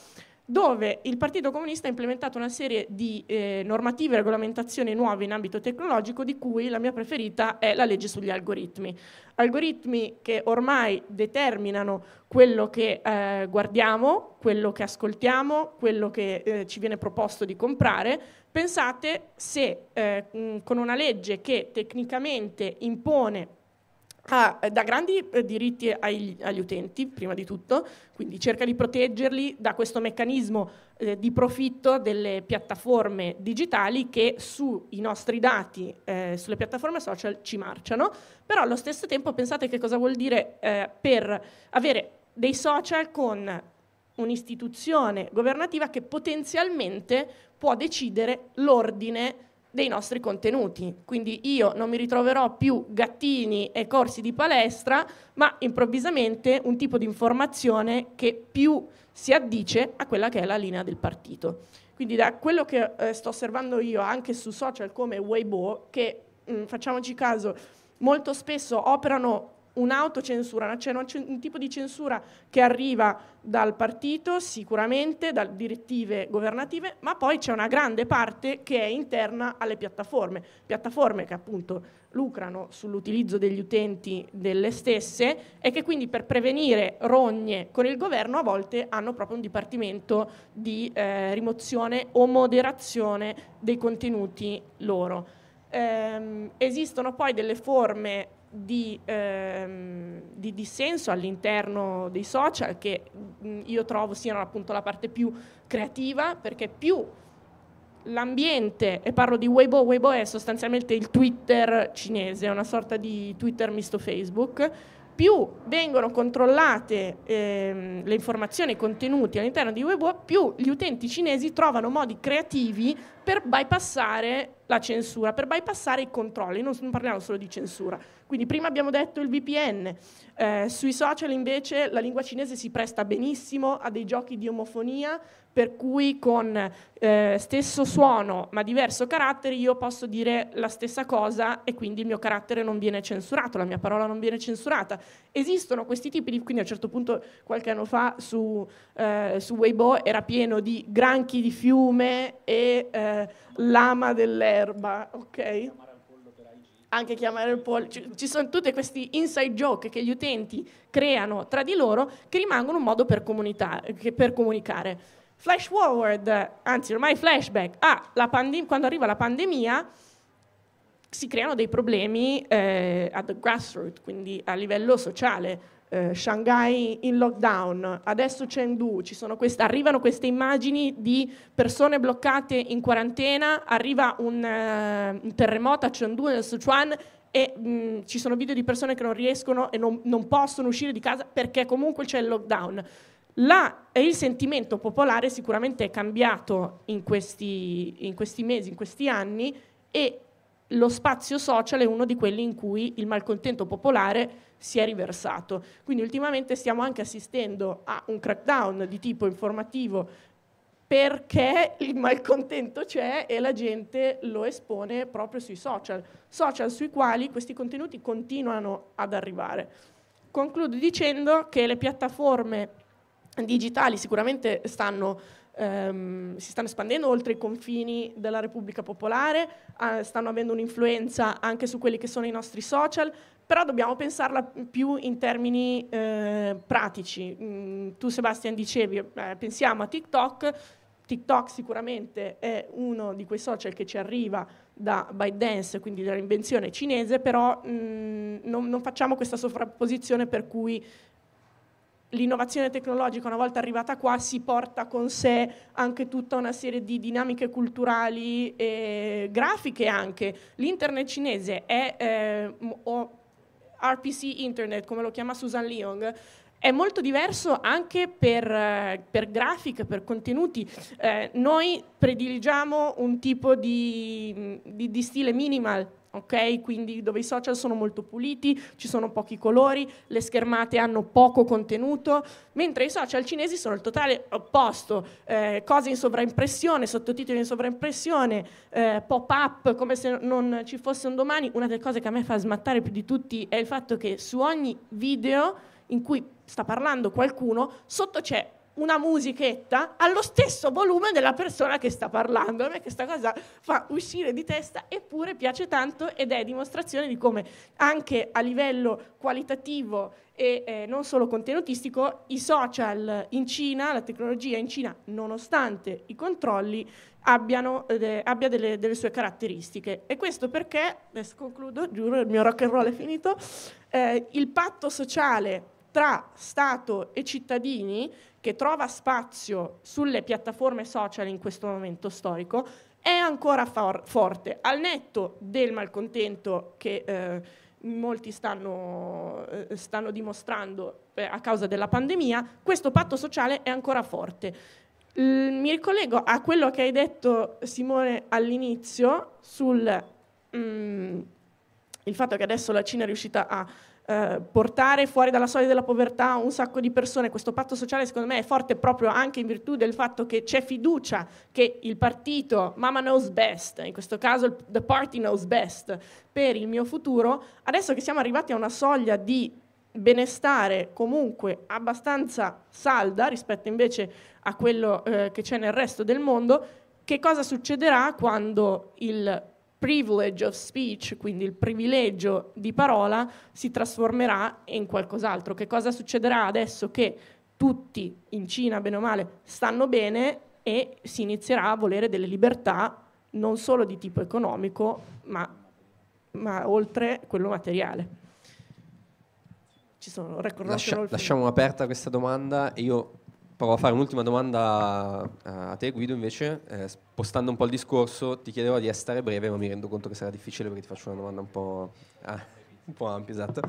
dove il Partito Comunista ha implementato una serie di eh, normative e regolamentazioni nuove in ambito tecnologico, di cui la mia preferita è la legge sugli algoritmi. Algoritmi che ormai determinano quello che eh, guardiamo, quello che ascoltiamo, quello che eh, ci viene proposto di comprare. Pensate se eh, con una legge che tecnicamente impone ha, eh, dà grandi eh, diritti agli, agli, utenti, prima di tutto, quindi cerca di proteggerli da questo meccanismo eh, di profitto delle piattaforme digitali che sui nostri dati eh, sulle piattaforme social ci marciano, però allo stesso tempo pensate che cosa vuol dire eh, per avere dei social con un'istituzione governativa che potenzialmente può decidere l'ordine dei nostri contenuti. Quindi io non mi ritroverò più gattini e corsi di palestra, ma improvvisamente un tipo di informazione che più si addice a quella che è la linea del partito. Quindi da quello che eh, sto osservando io anche su social come Weibo, che mh, mm, facciamoci caso, molto spesso operano un'autocensura, cioè un, tipo di censura che arriva dal partito sicuramente, da direttive governative, ma poi c'è una grande parte che è interna alle piattaforme, piattaforme che appunto lucrano sull'utilizzo degli utenti delle stesse e che quindi per prevenire rogne con il governo a volte hanno proprio un dipartimento di eh, rimozione o moderazione dei contenuti loro. Ehm, esistono poi delle forme di, ehm, di dissenso all'interno dei social che mh, io trovo siano appunto la parte più creativa perché più l'ambiente, e parlo di Weibo, Weibo è sostanzialmente il Twitter cinese, è una sorta di Twitter misto Facebook, più vengono controllate ehm, le informazioni e i contenuti all'interno di Weibo, più gli utenti cinesi trovano modi creativi per bypassare la censura, per bypassare i controlli, non parliamo solo di censura. Quindi prima abbiamo detto il VPN, eh, sui social invece la lingua cinese si presta benissimo a dei giochi di omofonia, per cui con eh, stesso suono ma diverso carattere io posso dire la stessa cosa e quindi il mio carattere non viene censurato, la mia parola non viene censurata. Esistono questi tipi di... quindi a un certo punto qualche anno fa su, eh, su Weibo era pieno di granchi di fiume e eh, lama dell'erba, ok? anche chiamare il poll, ci, ci, sono tutti questi inside joke che gli utenti creano tra di loro che rimangono un modo per, per comunicare. Flash forward, anzi ormai flashback, ah, pandem- quando arriva la pandemia si creano dei problemi eh, at the grassroots, quindi a livello sociale. Eh, Shanghai in lockdown, adesso Chengdu, queste, arrivano queste immagini di persone bloccate in quarantena, arriva un, eh, un terremoto a Chengdu nel Sichuan e mh, mm, ci sono video di persone che non riescono e non, non possono uscire di casa perché comunque c'è il lockdown la, il sentimento popolare sicuramente è cambiato in questi, in questi mesi, in questi anni e lo spazio social è uno di quelli in cui il malcontento popolare si è riversato. Quindi ultimamente stiamo anche assistendo a un crackdown di tipo informativo perché il malcontento c'è e la gente lo espone proprio sui social, social sui quali questi contenuti continuano ad arrivare. Concludo dicendo che le piattaforme digitali sicuramente stanno, ehm, si stanno espandendo oltre i confini della Repubblica Popolare, eh, stanno avendo un'influenza anche su quelli che sono i nostri social, però dobbiamo pensarla più in termini eh, pratici. Mm, tu Sebastian dicevi, eh, pensiamo a TikTok, TikTok sicuramente è uno di quei social che ci arriva da ByteDance, quindi dall'invenzione cinese, però mh, mm, non, non, facciamo questa sovrapposizione per cui l'innovazione tecnologica una volta arrivata qua si porta con sé anche tutta una serie di dinamiche culturali e grafiche anche. L'internet cinese è, eh, o RPC Internet come lo chiama Susan Leong, è molto diverso anche per, per grafiche, per contenuti. Eh, noi prediligiamo un tipo di, di, di stile minimal ok? Quindi dove i social sono molto puliti, ci sono pochi colori, le schermate hanno poco contenuto, mentre i social cinesi sono il totale opposto, eh, cose in sovraimpressione, sottotitoli in sovraimpressione, eh, pop-up come se non ci fosse un domani. Una delle cose che a me fa smattare più di tutti è il fatto che su ogni video in cui sta parlando qualcuno, sotto c'è una musichetta allo stesso volume della persona che sta parlando. A me questa cosa fa uscire di testa, eppure piace tanto ed è dimostrazione di come anche a livello qualitativo e eh, non solo contenutistico, i social in Cina, la tecnologia in Cina, nonostante i controlli, abbiano, eh, abbia delle, delle, sue caratteristiche. E questo perché, adesso concludo, giuro, il mio rock and roll è finito, eh, il patto sociale tra Stato e cittadini che trova spazio sulle piattaforme social in questo momento storico è ancora for forte, al netto del malcontento che eh, molti stanno, eh, stanno dimostrando eh, a causa della pandemia, questo patto sociale è ancora forte. L mi ricollego a quello che hai detto Simone all'inizio sul mh, mm, il fatto che adesso la Cina è riuscita a eh, portare fuori dalla soglia della povertà un sacco di persone. Questo patto sociale secondo me è forte proprio anche in virtù del fatto che c'è fiducia che il partito Mama Knows Best, in questo caso The Party Knows Best, per il mio futuro, adesso che siamo arrivati a una soglia di benestare comunque abbastanza salda rispetto invece a quello eh, che c'è nel resto del mondo, che cosa succederà quando il privilege of speech, quindi il privilegio di parola, si trasformerà in qualcos'altro. Che cosa succederà adesso che tutti in Cina, bene o male, stanno bene e si inizierà a volere delle libertà non solo di tipo economico, ma, ma oltre quello materiale. Ci sono, Lascia, lasciamo aperta questa domanda e io Provo a fare un'ultima domanda eh, a te Guido invece, eh, spostando un po' il discorso, ti chiedevo di essere breve ma mi rendo conto che sarà difficile perché ti faccio una domanda un po', ah, un po ampia, esatto.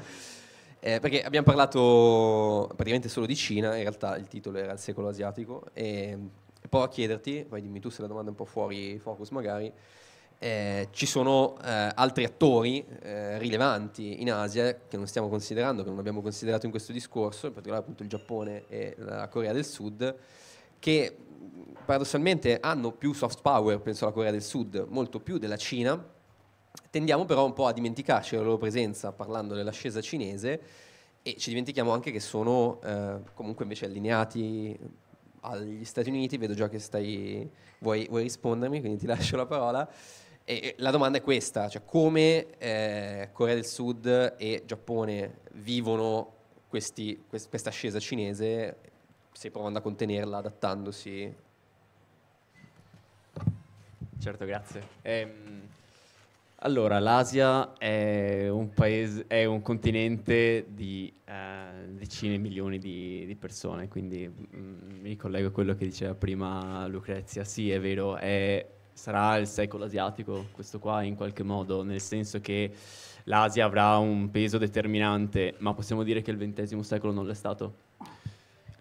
Eh, perché abbiamo parlato praticamente solo di Cina, in realtà il titolo era il secolo asiatico, e eh, provo a chiederti, poi dimmi tu se la domanda è un po' fuori focus magari, eh, ci sono eh, altri attori eh, rilevanti in Asia che non stiamo considerando, che non abbiamo considerato in questo discorso, in particolare appunto il Giappone e la Corea del Sud, che paradossalmente hanno più soft power, penso alla Corea del Sud, molto più della Cina. Tendiamo però un po' a dimenticarci la loro presenza parlando dell'ascesa cinese e ci dimentichiamo anche che sono eh, comunque invece allineati agli Stati Uniti, vedo già che stai, vuoi, vuoi rispondermi, quindi ti lascio la parola. E la domanda è questa, cioè come eh, Corea del Sud e Giappone vivono questi, quest- questa ascesa cinese, se provando a contenerla, adattandosi? Certo, grazie. Ehm, allora, l'Asia è un, paese, è un continente di eh, decine di milioni di, di persone, quindi mh, mm, mi ricollego a quello che diceva prima Lucrezia. Sì, è vero, è sarà il secolo asiatico, questo qua in qualche modo, nel senso che l'Asia avrà un peso determinante, ma possiamo dire che il XX secolo non l'è stato.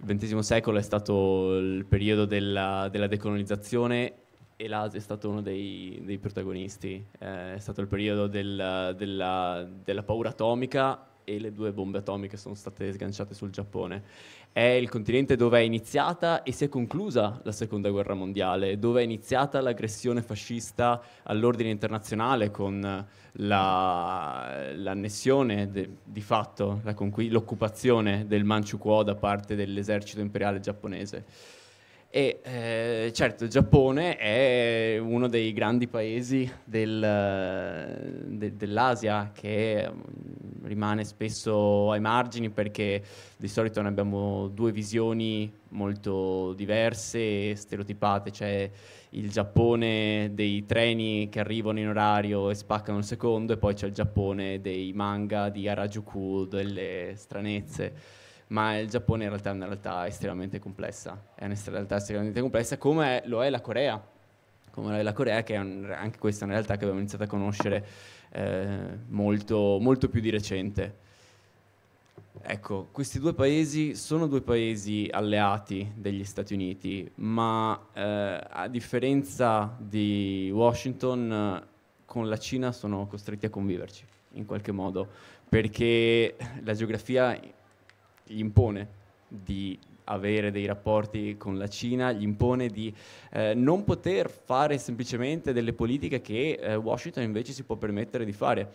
Il XX secolo è stato il periodo della, della decolonizzazione e l'Asia è stato uno dei, dei protagonisti. Eh, è stato il periodo del, della, della paura atomica e le due bombe atomiche sono state sganciate sul Giappone è il continente dove è iniziata e si è conclusa la seconda guerra mondiale, dove è iniziata l'aggressione fascista all'ordine internazionale con la, l'annessione de, di fatto, conqu- l'occupazione del Manchukuo da parte dell'esercito imperiale giapponese. E eh, certo, il Giappone è uno dei grandi paesi del, de, dell'Asia che mm, rimane spesso ai margini perché di solito ne abbiamo due visioni molto diverse e stereotipate. C'è il Giappone dei treni che arrivano in orario e spaccano il secondo e poi c'è il Giappone dei manga di Harajuku, delle stranezze ma il Giappone in realtà è una realtà estremamente complessa, è una realtà estremamente complessa come lo è la Corea, come lo è la Corea che è un, anche questa è una realtà che abbiamo iniziato a conoscere eh, molto, molto più di recente. Ecco, questi due paesi sono due paesi alleati degli Stati Uniti, ma eh, a differenza di Washington, con la Cina sono costretti a conviverci in qualche modo, perché la geografia gli impone di avere dei rapporti con la Cina, gli impone di eh, non poter fare semplicemente delle politiche che eh, Washington invece si può permettere di fare.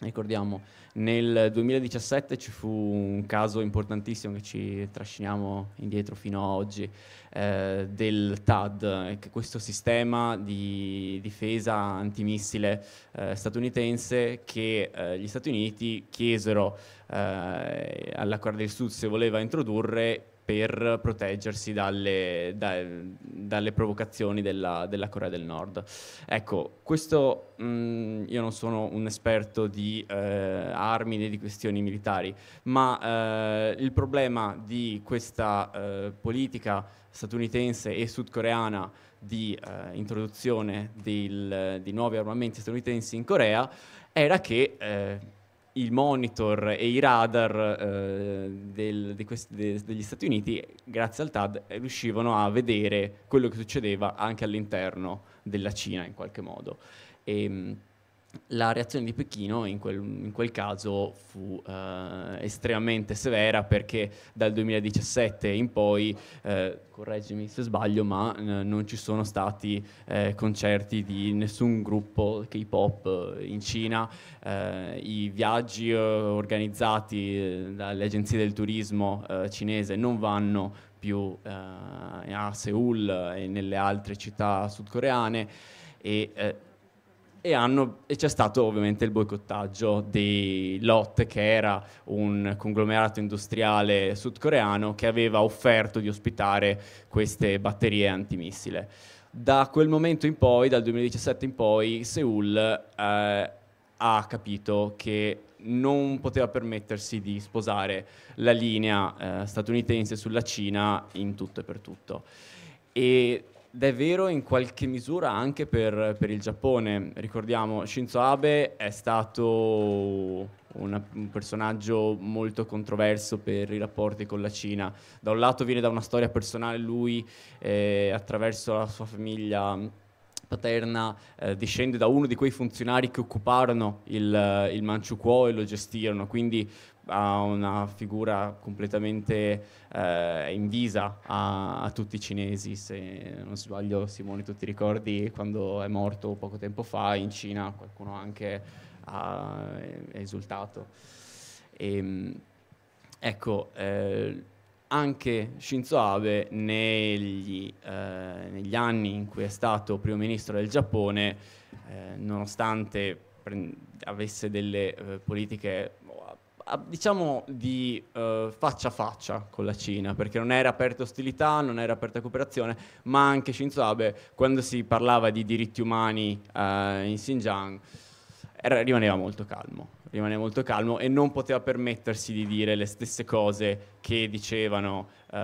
Ricordiamo, nel 2017 ci fu un caso importantissimo che ci trasciniamo indietro fino ad oggi, eh, del TAD, eh, questo sistema di difesa antimissile eh, statunitense che eh, gli Stati Uniti chiesero eh, all'accordo di Stuzio voleva introdurre per proteggersi dalle, da, dalle provocazioni della, della, Corea del Nord. Ecco, questo mh, mm, io non sono un esperto di eh, armi né di questioni militari, ma eh, il problema di questa eh, politica statunitense e sudcoreana di eh, introduzione del, di nuovi armamenti statunitensi in Corea era che eh, il monitor e i radar eh, del, de questi, de, degli Stati Uniti, grazie al TAD, riuscivano a vedere quello che succedeva anche all'interno della Cina in qualche modo. E, ehm, la reazione di Pechino in quel, in quel caso fu eh, estremamente severa perché dal 2017 in poi, eh, correggimi se sbaglio, ma eh, non ci sono stati eh, concerti di nessun gruppo K-pop in Cina, eh, i viaggi eh, organizzati dalle agenzie del turismo cinese non vanno più a Seoul e nelle altre città sudcoreane e e, hanno, e, c'è stato ovviamente il boicottaggio di Lot, che era un conglomerato industriale sudcoreano che aveva offerto di ospitare queste batterie antimissile. Da quel momento in poi, dal 2017 in poi, Seoul eh, ha capito che non poteva permettersi di sposare la linea eh, statunitense sulla Cina in tutto e per tutto. E ed è vero in qualche misura anche per, per il Giappone. Ricordiamo, Shinzo Abe è stato una, un personaggio molto controverso per i rapporti con la Cina. Da un lato viene da una storia personale, lui eh, attraverso la sua famiglia mm, paterna eh, discende da uno di quei funzionari che occuparono il, il Manciukuo e lo gestirono, quindi ha una figura completamente eh, invisa a, a, tutti i cinesi. Se non sbaglio, Simone, tu ti ricordi quando è morto poco tempo fa in Cina, qualcuno anche ha esultato. E, ehm, ecco, eh, anche Shinzo Abe negli, eh, negli, anni in cui è stato primo ministro del Giappone, eh, nonostante prend- avesse delle eh, politiche Ah, diciamo di uh, faccia a faccia con la Cina, perché non era aperta ostilità, non era aperta cooperazione, ma anche Shinzo Abe, quando si parlava di diritti umani uh, in Xinjiang, era, rimaneva molto calmo rimaneva molto calmo e non poteva permettersi di dire le stesse cose che dicevano uh,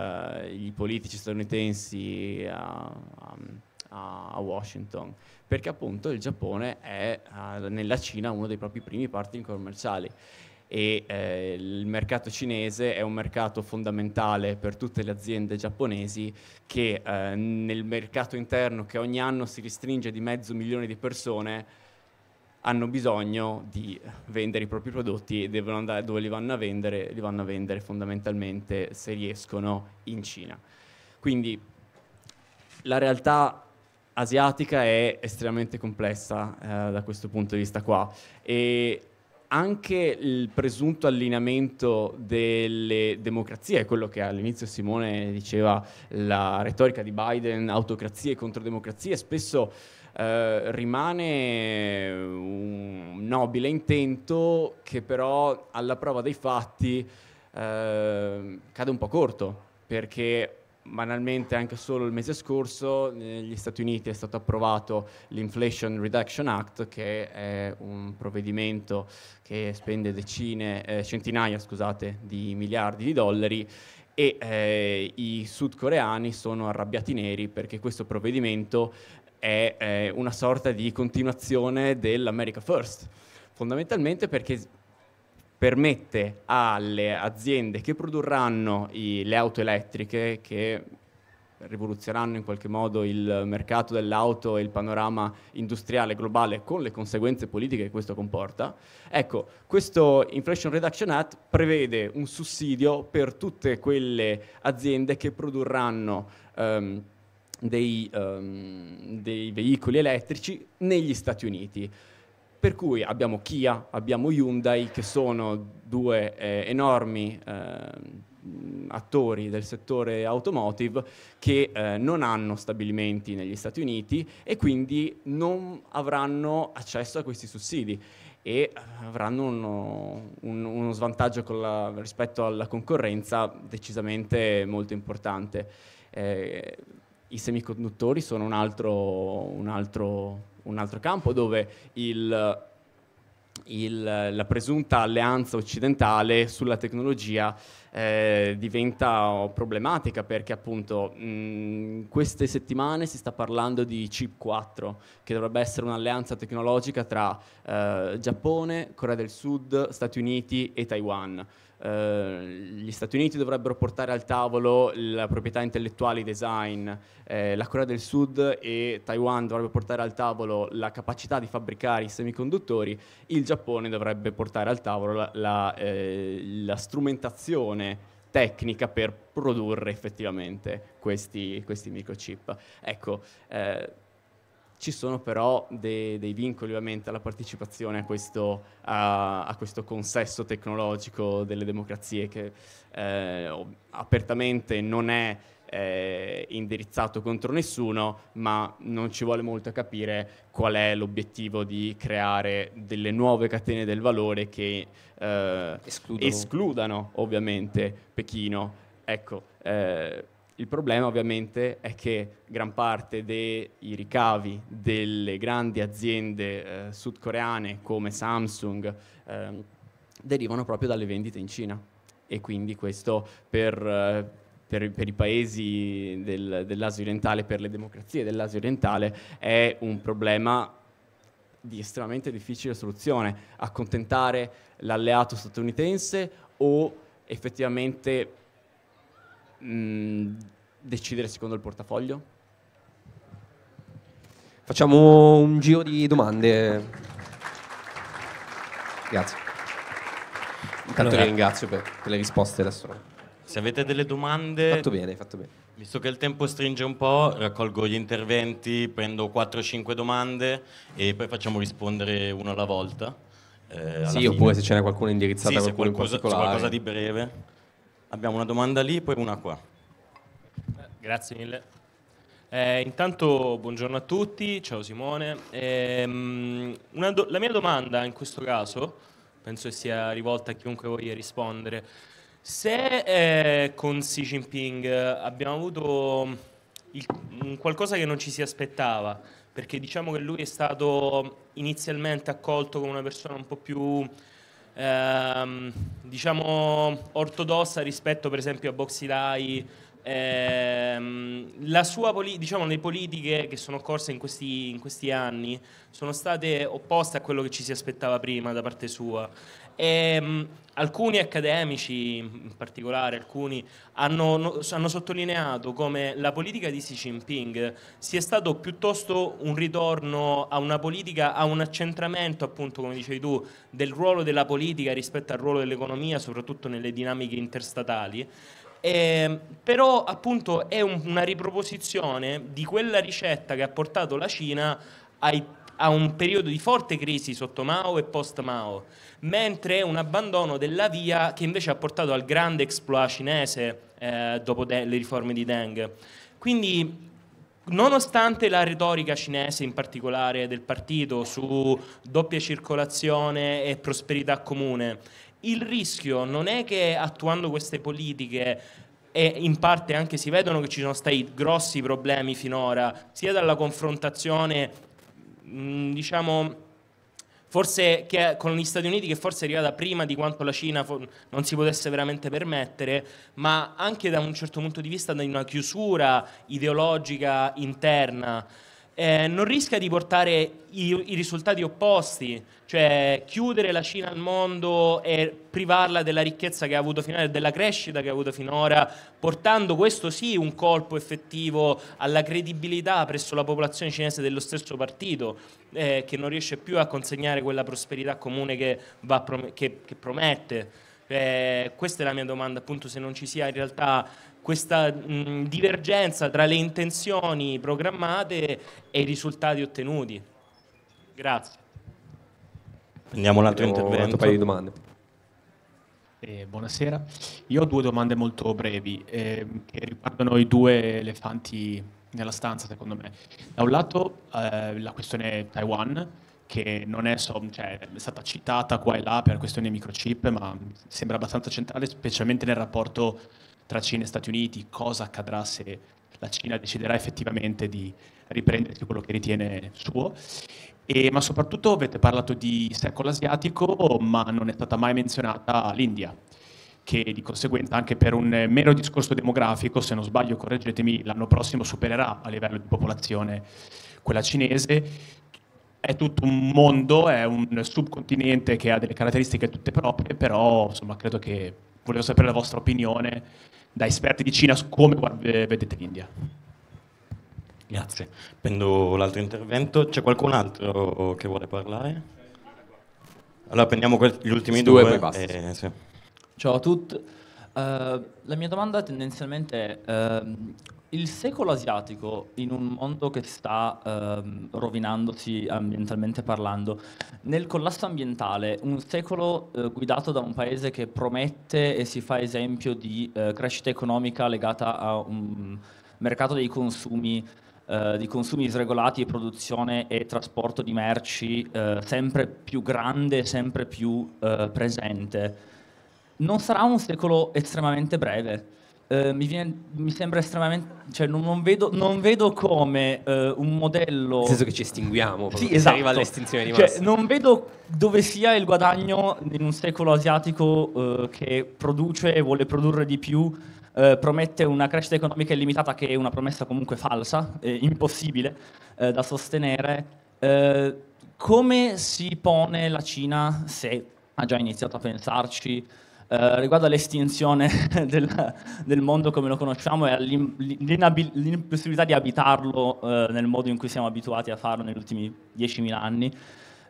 i politici statunitensi a, a, a, Washington, perché appunto il Giappone è uh, nella Cina uno dei propri primi partner commerciali e eh, il mercato cinese è un mercato fondamentale per tutte le aziende giapponesi che eh, nel mercato interno che ogni anno si restringe di mezzo milione di persone hanno bisogno di vendere i propri prodotti e devono andare dove li vanno a vendere, li vanno a vendere fondamentalmente se riescono in Cina. Quindi la realtà asiatica è estremamente complessa eh, da questo punto di vista qua e anche il presunto allineamento delle democrazie, quello che all'inizio Simone diceva, la retorica di Biden, autocrazie contro democrazie, spesso eh, rimane un nobile intento che però alla prova dei fatti eh, cade un po' corto, perché banalmente anche solo il mese scorso negli Stati Uniti è stato approvato l'Inflation Reduction Act che è un provvedimento che spende decine, eh, centinaia scusate, di miliardi di dollari e eh, i sudcoreani sono arrabbiati neri perché questo provvedimento è eh, una sorta di continuazione dell'America First fondamentalmente perché permette alle aziende che produrranno i, le auto elettriche, che rivoluzioneranno in qualche modo il mercato dell'auto e il panorama industriale globale con le conseguenze politiche che questo comporta. Ecco, questo Inflation Reduction Act prevede un sussidio per tutte quelle aziende che produrranno um, dei, um, dei veicoli elettrici negli Stati Uniti. Per cui abbiamo Kia, abbiamo Hyundai, che sono due eh, enormi eh, attori del settore automotive che eh, non hanno stabilimenti negli Stati Uniti e quindi non avranno accesso a questi sussidi e eh, avranno uno, un, uno svantaggio la, rispetto alla concorrenza decisamente molto importante. Eh, I semiconduttori sono un altro, un altro un altro campo dove il, il, la presunta alleanza occidentale sulla tecnologia eh, diventa problematica perché appunto mh, queste settimane si sta parlando di CIP 4 che dovrebbe essere un'alleanza tecnologica tra eh, Giappone, Corea del Sud, Stati Uniti e Taiwan. Eh, gli Stati Uniti dovrebbero portare al tavolo la proprietà intellettuale, i design, eh, la Corea del Sud e Taiwan dovrebbero portare al tavolo la capacità di fabbricare i semiconduttori, il Giappone dovrebbe portare al tavolo la, la, eh, la strumentazione tecnica per produrre effettivamente questi, questi microchip. Ecco, eh, ci sono però de- dei vincoli ovviamente alla partecipazione a questo, a, a questo consesso tecnologico delle democrazie che eh, apertamente non è eh, indirizzato contro nessuno, ma non ci vuole molto a capire qual è l'obiettivo di creare delle nuove catene del valore che eh, escludano. ovviamente Pechino. Ecco, eh, il problema ovviamente è che gran parte dei ricavi delle grandi aziende eh, sudcoreane come Samsung eh, derivano proprio dalle vendite in Cina e quindi questo per, eh, per, per i paesi del, dell'Asia orientale, per le democrazie dell'Asia orientale è un problema di estremamente difficile soluzione, accontentare l'alleato statunitense o effettivamente Mm, decidere secondo il portafoglio? Facciamo un giro di domande. Grazie. Intanto allora, vi ringrazio per, per, le risposte adesso. Se avete delle domande... Fatto bene, fatto bene. Visto che il tempo stringe un po', raccolgo gli interventi, prendo 4-5 domande e poi facciamo rispondere uno alla volta. Eh, alla sì, fine. oppure se ce n'è qualcuno indirizzato sì, a qualcuno qualcosa, in particolare. qualcosa di breve. Abbiamo una domanda lì, poi una qua. Grazie mille. Eh, intanto buongiorno a tutti, ciao Simone. Eh, do- la mia domanda in questo caso, penso sia rivolta a chiunque voglia rispondere, se eh, con Xi Jinping abbiamo avuto il, qualcosa che non ci si aspettava, perché diciamo che lui è stato inizialmente accolto come una persona un po' più ehm, diciamo ortodossa rispetto per esempio a Boxilai. Ehm, la sua poli- diciamo, le politiche che sono corse in questi, in questi anni sono state opposte a quello che ci si aspettava prima da parte sua e, ehm, alcuni accademici, in particolare alcuni, hanno, hanno, sottolineato come la politica di Xi Jinping sia stato piuttosto un ritorno a una politica, a un accentramento, appunto, come dicevi tu, del ruolo della politica rispetto al ruolo dell'economia, soprattutto nelle dinamiche interstatali. Eh, però appunto è un, una riproposizione di quella ricetta che ha portato la Cina ai a un periodo di forte crisi sotto Mao e post Mao, mentre un abbandono della via che invece ha portato al grande exploit cinese eh, dopo de- le riforme di Deng. Quindi nonostante la retorica cinese in particolare del partito su doppia circolazione e prosperità comune, il rischio non è che attuando queste politiche e in parte anche si vedono che ci sono stati grossi problemi finora, sia dalla confrontazione Mm, diciamo forse che, con gli Stati Uniti che forse è arrivata prima di quanto la Cina non si potesse veramente permettere, ma anche da un certo punto di vista da una chiusura ideologica interna eh, non rischia di portare i, i, risultati opposti, cioè chiudere la Cina al mondo e privarla della ricchezza che ha avuto finora e della crescita che ha avuto finora, portando questo sì un colpo effettivo alla credibilità presso la popolazione cinese dello stesso partito, eh, che non riesce più a consegnare quella prosperità comune che, prom- che, che promette. Eh, questa è la mia domanda, appunto, se non ci sia in realtà questa mh, mm, divergenza tra le intenzioni programmate e i risultati ottenuti. Grazie. Prendiamo un altro Prendiamo intervento. Un altro paio di domande. Eh, buonasera, io ho due domande molto brevi eh, che riguardano i due elefanti nella stanza secondo me. Da un lato eh, la questione Taiwan, che non è, so, cioè, è, stata citata qua e là per questioni microchip, ma sembra abbastanza centrale, specialmente nel rapporto tra Cina e Stati Uniti, cosa accadrà se la Cina deciderà effettivamente di riprendersi quello che ritiene suo. E, ma soprattutto avete parlato di secolo asiatico, ma non è stata mai menzionata l'India, che di conseguenza anche per un mero discorso demografico, se non sbaglio correggetemi, l'anno prossimo supererà a livello di popolazione quella cinese. È tutto un mondo, è un subcontinente che ha delle caratteristiche tutte proprie, però insomma credo che volevo sapere la vostra opinione da esperti di Cina come vedete l'India. Grazie. Prendo l'altro intervento. C'è qualcun altro che vuole parlare? Allora prendiamo gli ultimi due. due e, eh, sì. Ciao a tutti. Uh, la mia domanda tendenzialmente è uh, il secolo asiatico in un mondo che sta ehm, rovinandosi ambientalmente parlando, nel collasso ambientale, un secolo eh, guidato da un paese che promette e si fa esempio di eh, crescita economica legata a un mercato dei consumi, eh, di consumi sregolati e produzione e trasporto di merci eh, sempre più grande, sempre più eh, presente. Non sarà un secolo estremamente breve eh, mi, viene, mi, sembra estremamente. Cioè, non, non, vedo, non vedo, come eh, un modello. Nel senso che ci estinguiamo sì, esatto. arriva all'estinzione di cioè, massa. Cioè, non vedo dove sia il guadagno in un secolo asiatico eh, che produce e vuole produrre di più. Eh, promette una crescita economica illimitata che è una promessa comunque falsa, impossibile eh, da sostenere. come si pone la Cina, se ha già iniziato a pensarci, eh, riguardo all'estinzione del, del, mondo come lo conosciamo e all'impossibilità di abitarlo eh, nel modo in cui siamo abituati a farlo negli ultimi 10.000 anni,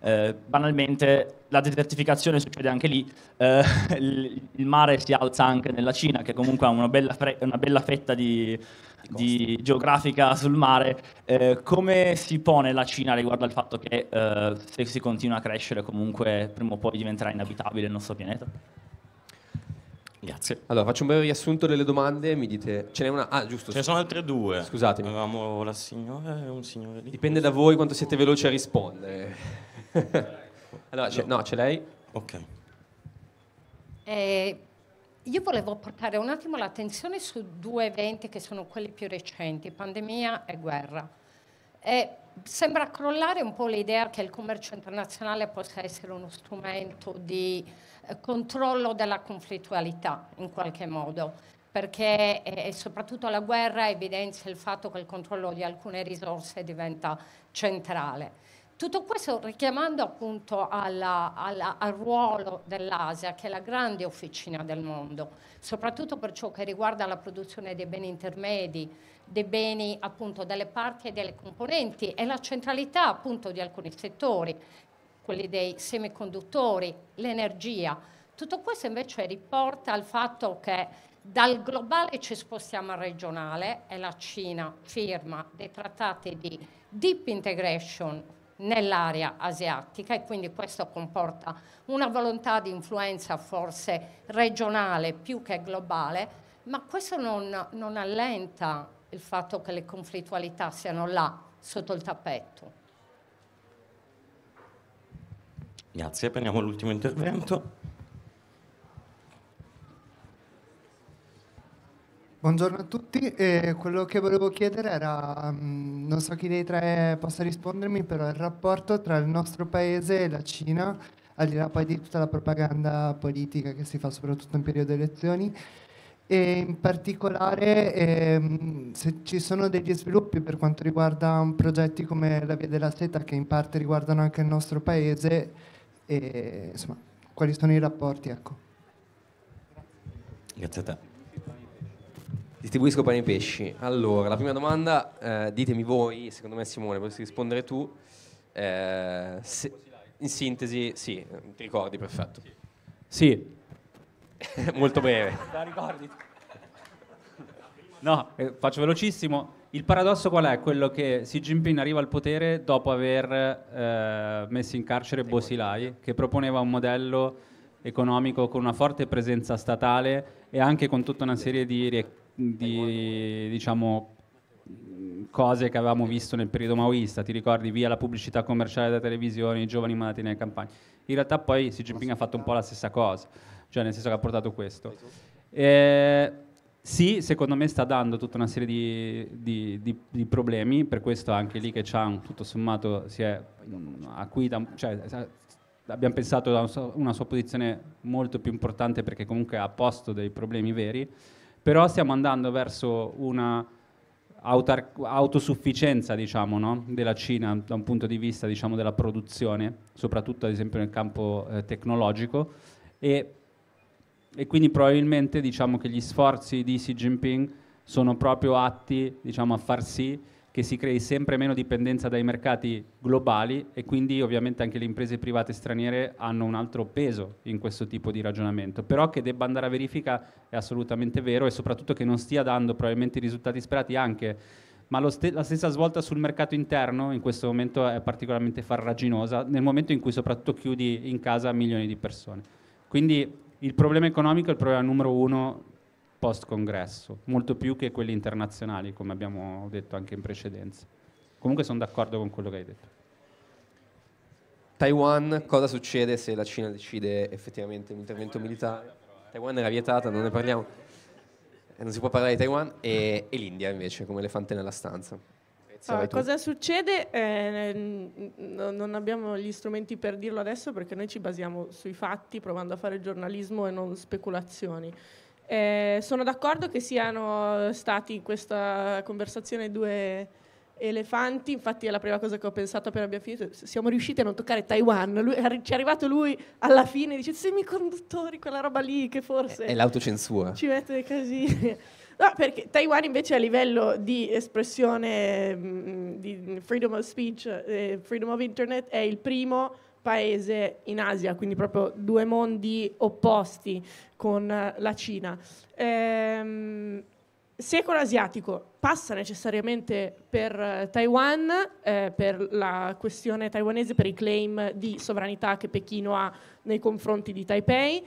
eh, banalmente la desertificazione succede anche lì, eh, il mare si alza anche nella Cina che comunque ha una bella, fre- una bella fetta di, di geografica sul mare, eh, come si pone la Cina riguardo al fatto che eh, se si continua a crescere comunque prima o poi diventerà inabitabile il nostro pianeta? Grazie. Allora, faccio un breve riassunto delle domande, mi dite... Ce n'è una... Ah, giusto. Ce ne sono altre due. Scusatemi. Avevamo la signora e un signore lì. Dipende da voi quanto siete veloci a rispondere. allora, c'è... no, c'è lei. Ok. Eh, io volevo portare un attimo l'attenzione su due eventi che sono quelli più recenti, pandemia e guerra. Eh, sembra crollare un po' l'idea che il commercio internazionale possa essere uno strumento di controllo della conflittualità in qualche modo, perché eh, e soprattutto la guerra evidenzia il fatto che il controllo di alcune risorse diventa centrale. Tutto questo richiamando appunto alla, alla, al ruolo dell'Asia, che è la grande officina del mondo, soprattutto per ciò che riguarda la produzione dei beni intermedi, dei beni appunto delle parti e delle componenti e la centralità appunto di alcuni settori quelli dei semiconduttori, l'energia. Tutto questo invece riporta al fatto che dal globale ci spostiamo al regionale e la Cina firma dei trattati di deep integration nell'area asiatica e quindi questo comporta una volontà di influenza forse regionale più che globale, ma questo non, non allenta il fatto che le conflittualità siano là sotto il tappeto. Grazie, prendiamo l'ultimo intervento. Buongiorno a tutti, eh, quello che volevo chiedere era, mh, mm, non so chi dei tre possa rispondermi, però il rapporto tra il nostro paese e la Cina, al di là poi di tutta la propaganda politica che si fa soprattutto in periodo di elezioni, e in particolare ehm, se ci sono degli sviluppi per quanto riguarda progetti come la Via della Seta che in parte riguardano anche il nostro paese e insomma, quali sono i rapporti. Ecco. Grazie a te. Distribuisco pane e pesci. Allora, la prima domanda, eh, ditemi voi, secondo me Simone, potresti rispondere tu. Eh, se, in sintesi, sì, ti ricordi, perfetto. Sì. Molto breve. La ricordi? No, eh, faccio velocissimo. Il paradosso qual è? Quello che Xi Jinping arriva al potere dopo aver eh, messo in carcere Bosilai, che proponeva un modello economico con una forte presenza statale e anche con tutta una serie di, di diciamo, cose che avevamo visto nel periodo maoista, ti ricordi via la pubblicità commerciale da televisione, i giovani mandati nelle campagne. In realtà poi Xi Jinping ha fatto un po' la stessa cosa, cioè nel senso che ha portato questo. E sì, secondo me sta dando tutta una serie di, di, di, di problemi, per questo anche lì che Chang tutto sommato si è acuita, cioè, abbiamo pensato a una sua posizione molto più importante perché comunque ha posto dei problemi veri, però stiamo andando verso una autar- autosufficienza diciamo, no? della Cina da un punto di vista diciamo, della produzione, soprattutto ad esempio nel campo eh, tecnologico e e quindi probabilmente diciamo che gli sforzi di Xi Jinping sono proprio atti diciamo, a far sì che si crei sempre meno dipendenza dai mercati globali e quindi ovviamente anche le imprese private straniere hanno un altro peso in questo tipo di ragionamento. Però che debba andare a verifica è assolutamente vero e soprattutto che non stia dando probabilmente i risultati sperati anche. Ma st- la stessa svolta sul mercato interno in questo momento è particolarmente farraginosa nel momento in cui soprattutto chiudi in casa milioni di persone. Quindi il problema economico è il problema numero uno post congresso, molto più che quelli internazionali, come abbiamo detto anche in precedenza. Comunque sono d'accordo con quello che hai detto. Taiwan, cosa succede se la Cina decide effettivamente un intervento militare? Taiwan era vietata, non ne parliamo. Eh, non si può parlare di Taiwan e, e l'India invece come elefante nella stanza. Allora, cosa succede? Eh, non abbiamo gli strumenti per dirlo adesso perché noi ci basiamo sui fatti provando a fare giornalismo e non speculazioni. Eh, sono d'accordo che siano stati in questa conversazione due elefanti, infatti è la prima cosa che ho pensato appena abbiamo finito, siamo riusciti a non toccare Taiwan, lui, ci è arrivato lui alla fine, dice semiconduttori, quella roba lì che forse... È, l'autocensura. Ci mette le casine. No, perché Taiwan invece a livello di espressione mh, mm, di freedom of speech, eh, freedom of internet è il primo paese in Asia, quindi proprio due mondi opposti con eh, la Cina. Ehm, secolo asiatico passa necessariamente per eh, Taiwan, eh, per la questione taiwanese, per i claim di sovranità che Pechino ha nei confronti di Taipei.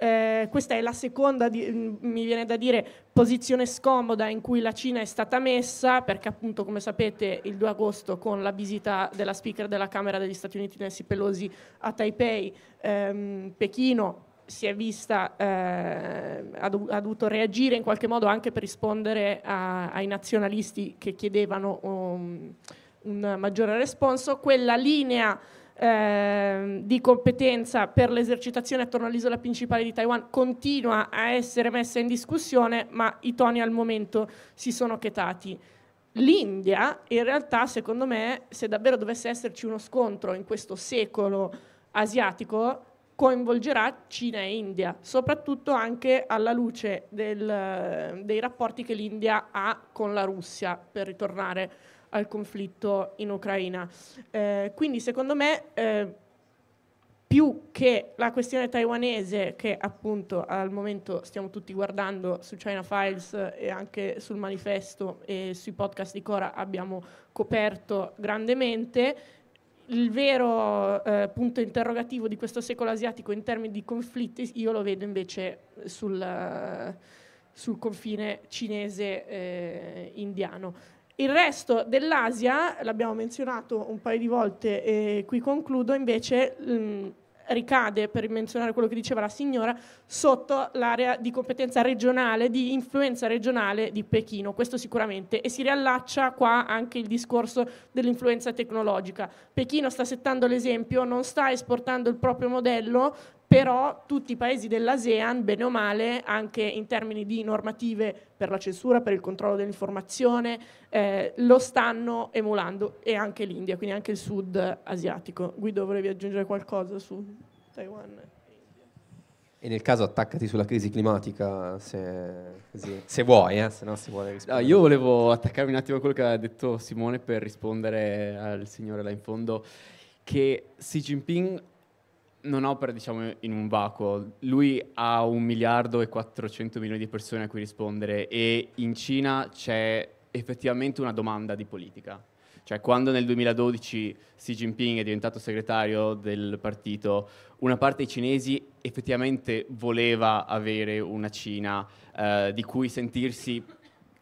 Eh, questa è la seconda, di, mm, mi viene da dire, posizione scomoda in cui la Cina è stata messa, perché appunto come sapete il 2 agosto con la visita della speaker della Camera degli Stati Uniti Nancy Pelosi a Taipei, ehm, Pechino si è vista, eh, ha, dovuto reagire in qualche modo anche per rispondere a, ai nazionalisti che chiedevano um, un maggiore responso, quella linea Ehm, di competenza per l'esercitazione attorno all'isola principale di Taiwan continua a essere messa in discussione, ma i toni al momento si sono chetati. L'India, in realtà, secondo me, se davvero dovesse esserci uno scontro in questo secolo asiatico, coinvolgerà Cina e India, soprattutto anche alla luce del, dei rapporti che l'India ha con la Russia, per ritornare al conflitto in Ucraina. Eh, quindi secondo me eh, più che la questione taiwanese che appunto al momento stiamo tutti guardando su China Files e anche sul manifesto e sui podcast di Cora abbiamo coperto grandemente, il vero eh, punto interrogativo di questo secolo asiatico in termini di conflitti io lo vedo invece sul, sul confine cinese-indiano. Eh, il resto dell'Asia, l'abbiamo menzionato un paio di volte e qui concludo, invece mh, mm, ricade, per menzionare quello che diceva la signora, sotto l'area di competenza regionale, di influenza regionale di Pechino, questo sicuramente, e si riallaccia qua anche il discorso dell'influenza tecnologica. Pechino sta settando l'esempio, non sta esportando il proprio modello, però tutti i paesi dell'ASEAN, bene o male, anche in termini di normative per la censura, per il controllo dell'informazione, eh, lo stanno emulando e anche l'India, quindi anche il sud asiatico. Guido, volevi aggiungere qualcosa su Taiwan? E nel caso attaccati sulla crisi climatica se, così, se vuoi, eh, se no si vuole rispondere. Ah, io volevo attaccarmi un attimo a quello che ha detto Simone per rispondere al signore là in fondo che Xi Jinping non opera diciamo, in un vacuo, lui ha un miliardo e 400 milioni di persone a cui rispondere e in Cina c'è effettivamente una domanda di politica. Cioè, quando nel 2012 Xi Jinping è diventato segretario del partito, una parte dei cinesi effettivamente voleva avere una Cina eh, di cui sentirsi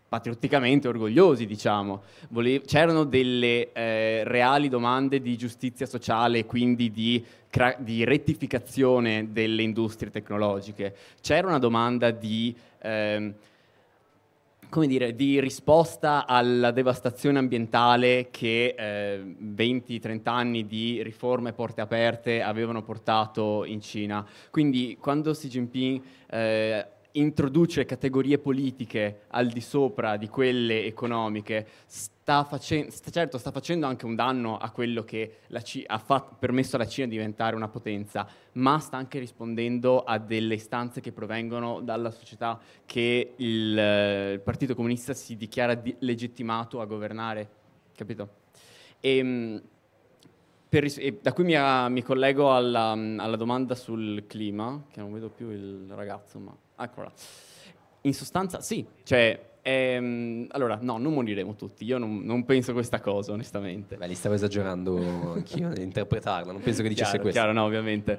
patriotticamente orgogliosi, diciamo. Vole- c'erano delle eh, reali domande di giustizia sociale, quindi di, cra- di, rettificazione delle industrie tecnologiche. C'era una domanda di... Ehm, come dire, di risposta alla devastazione ambientale che eh, 20-30 anni di riforme porte aperte avevano portato in Cina. Quindi quando Xi Jinping eh, introduce categorie politiche al di sopra di quelle economiche, sta facendo, certo sta facendo anche un danno a quello che ha fatto, permesso alla Cina di diventare una potenza, ma sta anche rispondendo a delle istanze che provengono dalla società che il, il Partito Comunista si dichiara di legittimato a governare, capito? E, ehm, per, da qui mi, ah, mi collego alla, mm, alla, domanda sul clima, che non vedo più il ragazzo, ma eccola. In sostanza, sì, cioè, ehm, allora, no, non moriremo tutti, io non, non penso questa cosa, onestamente. Beh, li stavo esagerando anch'io interpretarla, non penso che dicesse chiaro, questo. Chiaro, no, ovviamente.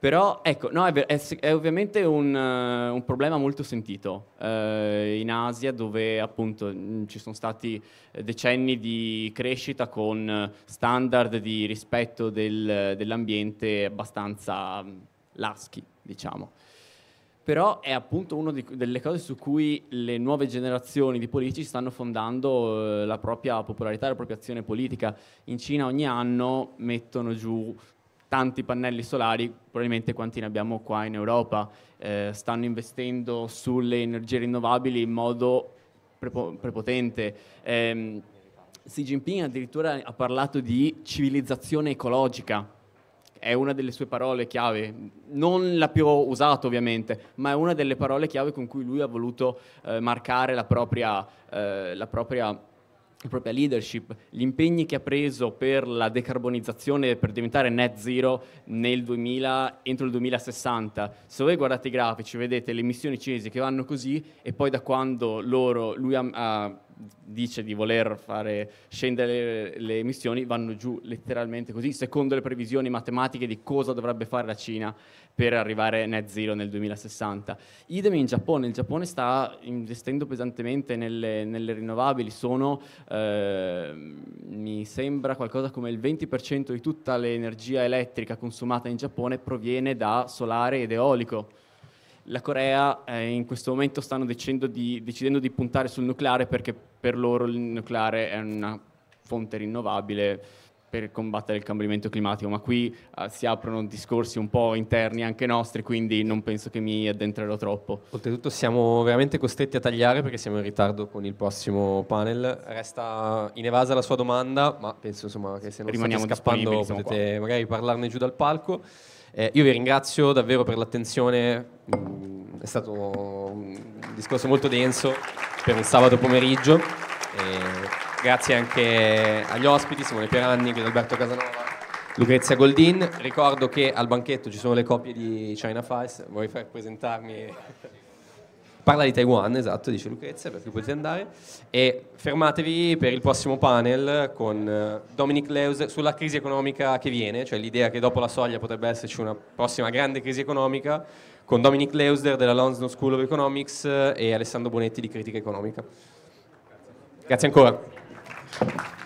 Però ecco, no, è, è, è, ovviamente un, uh, un, problema molto sentito uh, in Asia dove appunto mh, mm, ci sono stati decenni di crescita con standard di rispetto del, dell'ambiente abbastanza mh, mm, laschi, diciamo. Però è appunto una delle cose su cui le nuove generazioni di politici stanno fondando eh, la propria popolarità, la propria azione politica. In Cina ogni anno mettono giù tanti pannelli solari, probabilmente quanti ne abbiamo qua in Europa, eh, stanno investendo sulle energie rinnovabili in modo prepo- prepotente. Eh, Xi Jinping addirittura ha parlato di civilizzazione ecologica, è una delle sue parole chiave, non la più usata ovviamente, ma è una delle parole chiave con cui lui ha voluto eh, marcare la propria, eh, la propria la propria leadership, gli impegni che ha preso per la decarbonizzazione, per diventare net zero 2000, entro il 2060. Se voi guardate i grafici, vedete le emissioni cinesi che vanno così e poi da quando loro, lui ha, ha dice di voler fare scendere le, le emissioni vanno giù letteralmente così, secondo le previsioni matematiche di cosa dovrebbe fare la Cina per arrivare net zero nel 2060. Idem in Giappone, il Giappone sta investendo pesantemente nelle, nelle rinnovabili, sono eh, mi sembra qualcosa come il 20% di tutta l'energia elettrica consumata in Giappone proviene da solare ed eolico la Corea eh, in questo momento stanno di, decidendo di puntare sul nucleare perché per loro il nucleare è una fonte rinnovabile per combattere il cambiamento climatico, ma qui eh, si aprono discorsi un po' interni anche nostri, quindi non penso che mi addentrerò troppo. Oltretutto siamo veramente costretti a tagliare perché siamo in ritardo con il prossimo panel. Resta in evasa la sua domanda, ma penso insomma, che se non Rimaniamo state scappando potete qua. magari parlarne giù dal palco. Eh, io vi ringrazio davvero per l'attenzione, mm, è stato un discorso molto denso per un sabato pomeriggio. Eh, grazie anche agli ospiti, Simone Pieranni, Guido Alberto Casanova. Lucrezia Goldin, ricordo che al banchetto ci sono le copie di China Files, vuoi far presentarmi? parla di Taiwan, esatto, dice Lucrezia, perché potete andare. E fermatevi per il prossimo panel con eh, Dominic Leus sulla crisi economica che viene, cioè l'idea che dopo la soglia potrebbe esserci una prossima grande crisi economica, con Dominic Leusder della London School of Economics eh, e Alessandro Bonetti di Critica Economica. Grazie ancora.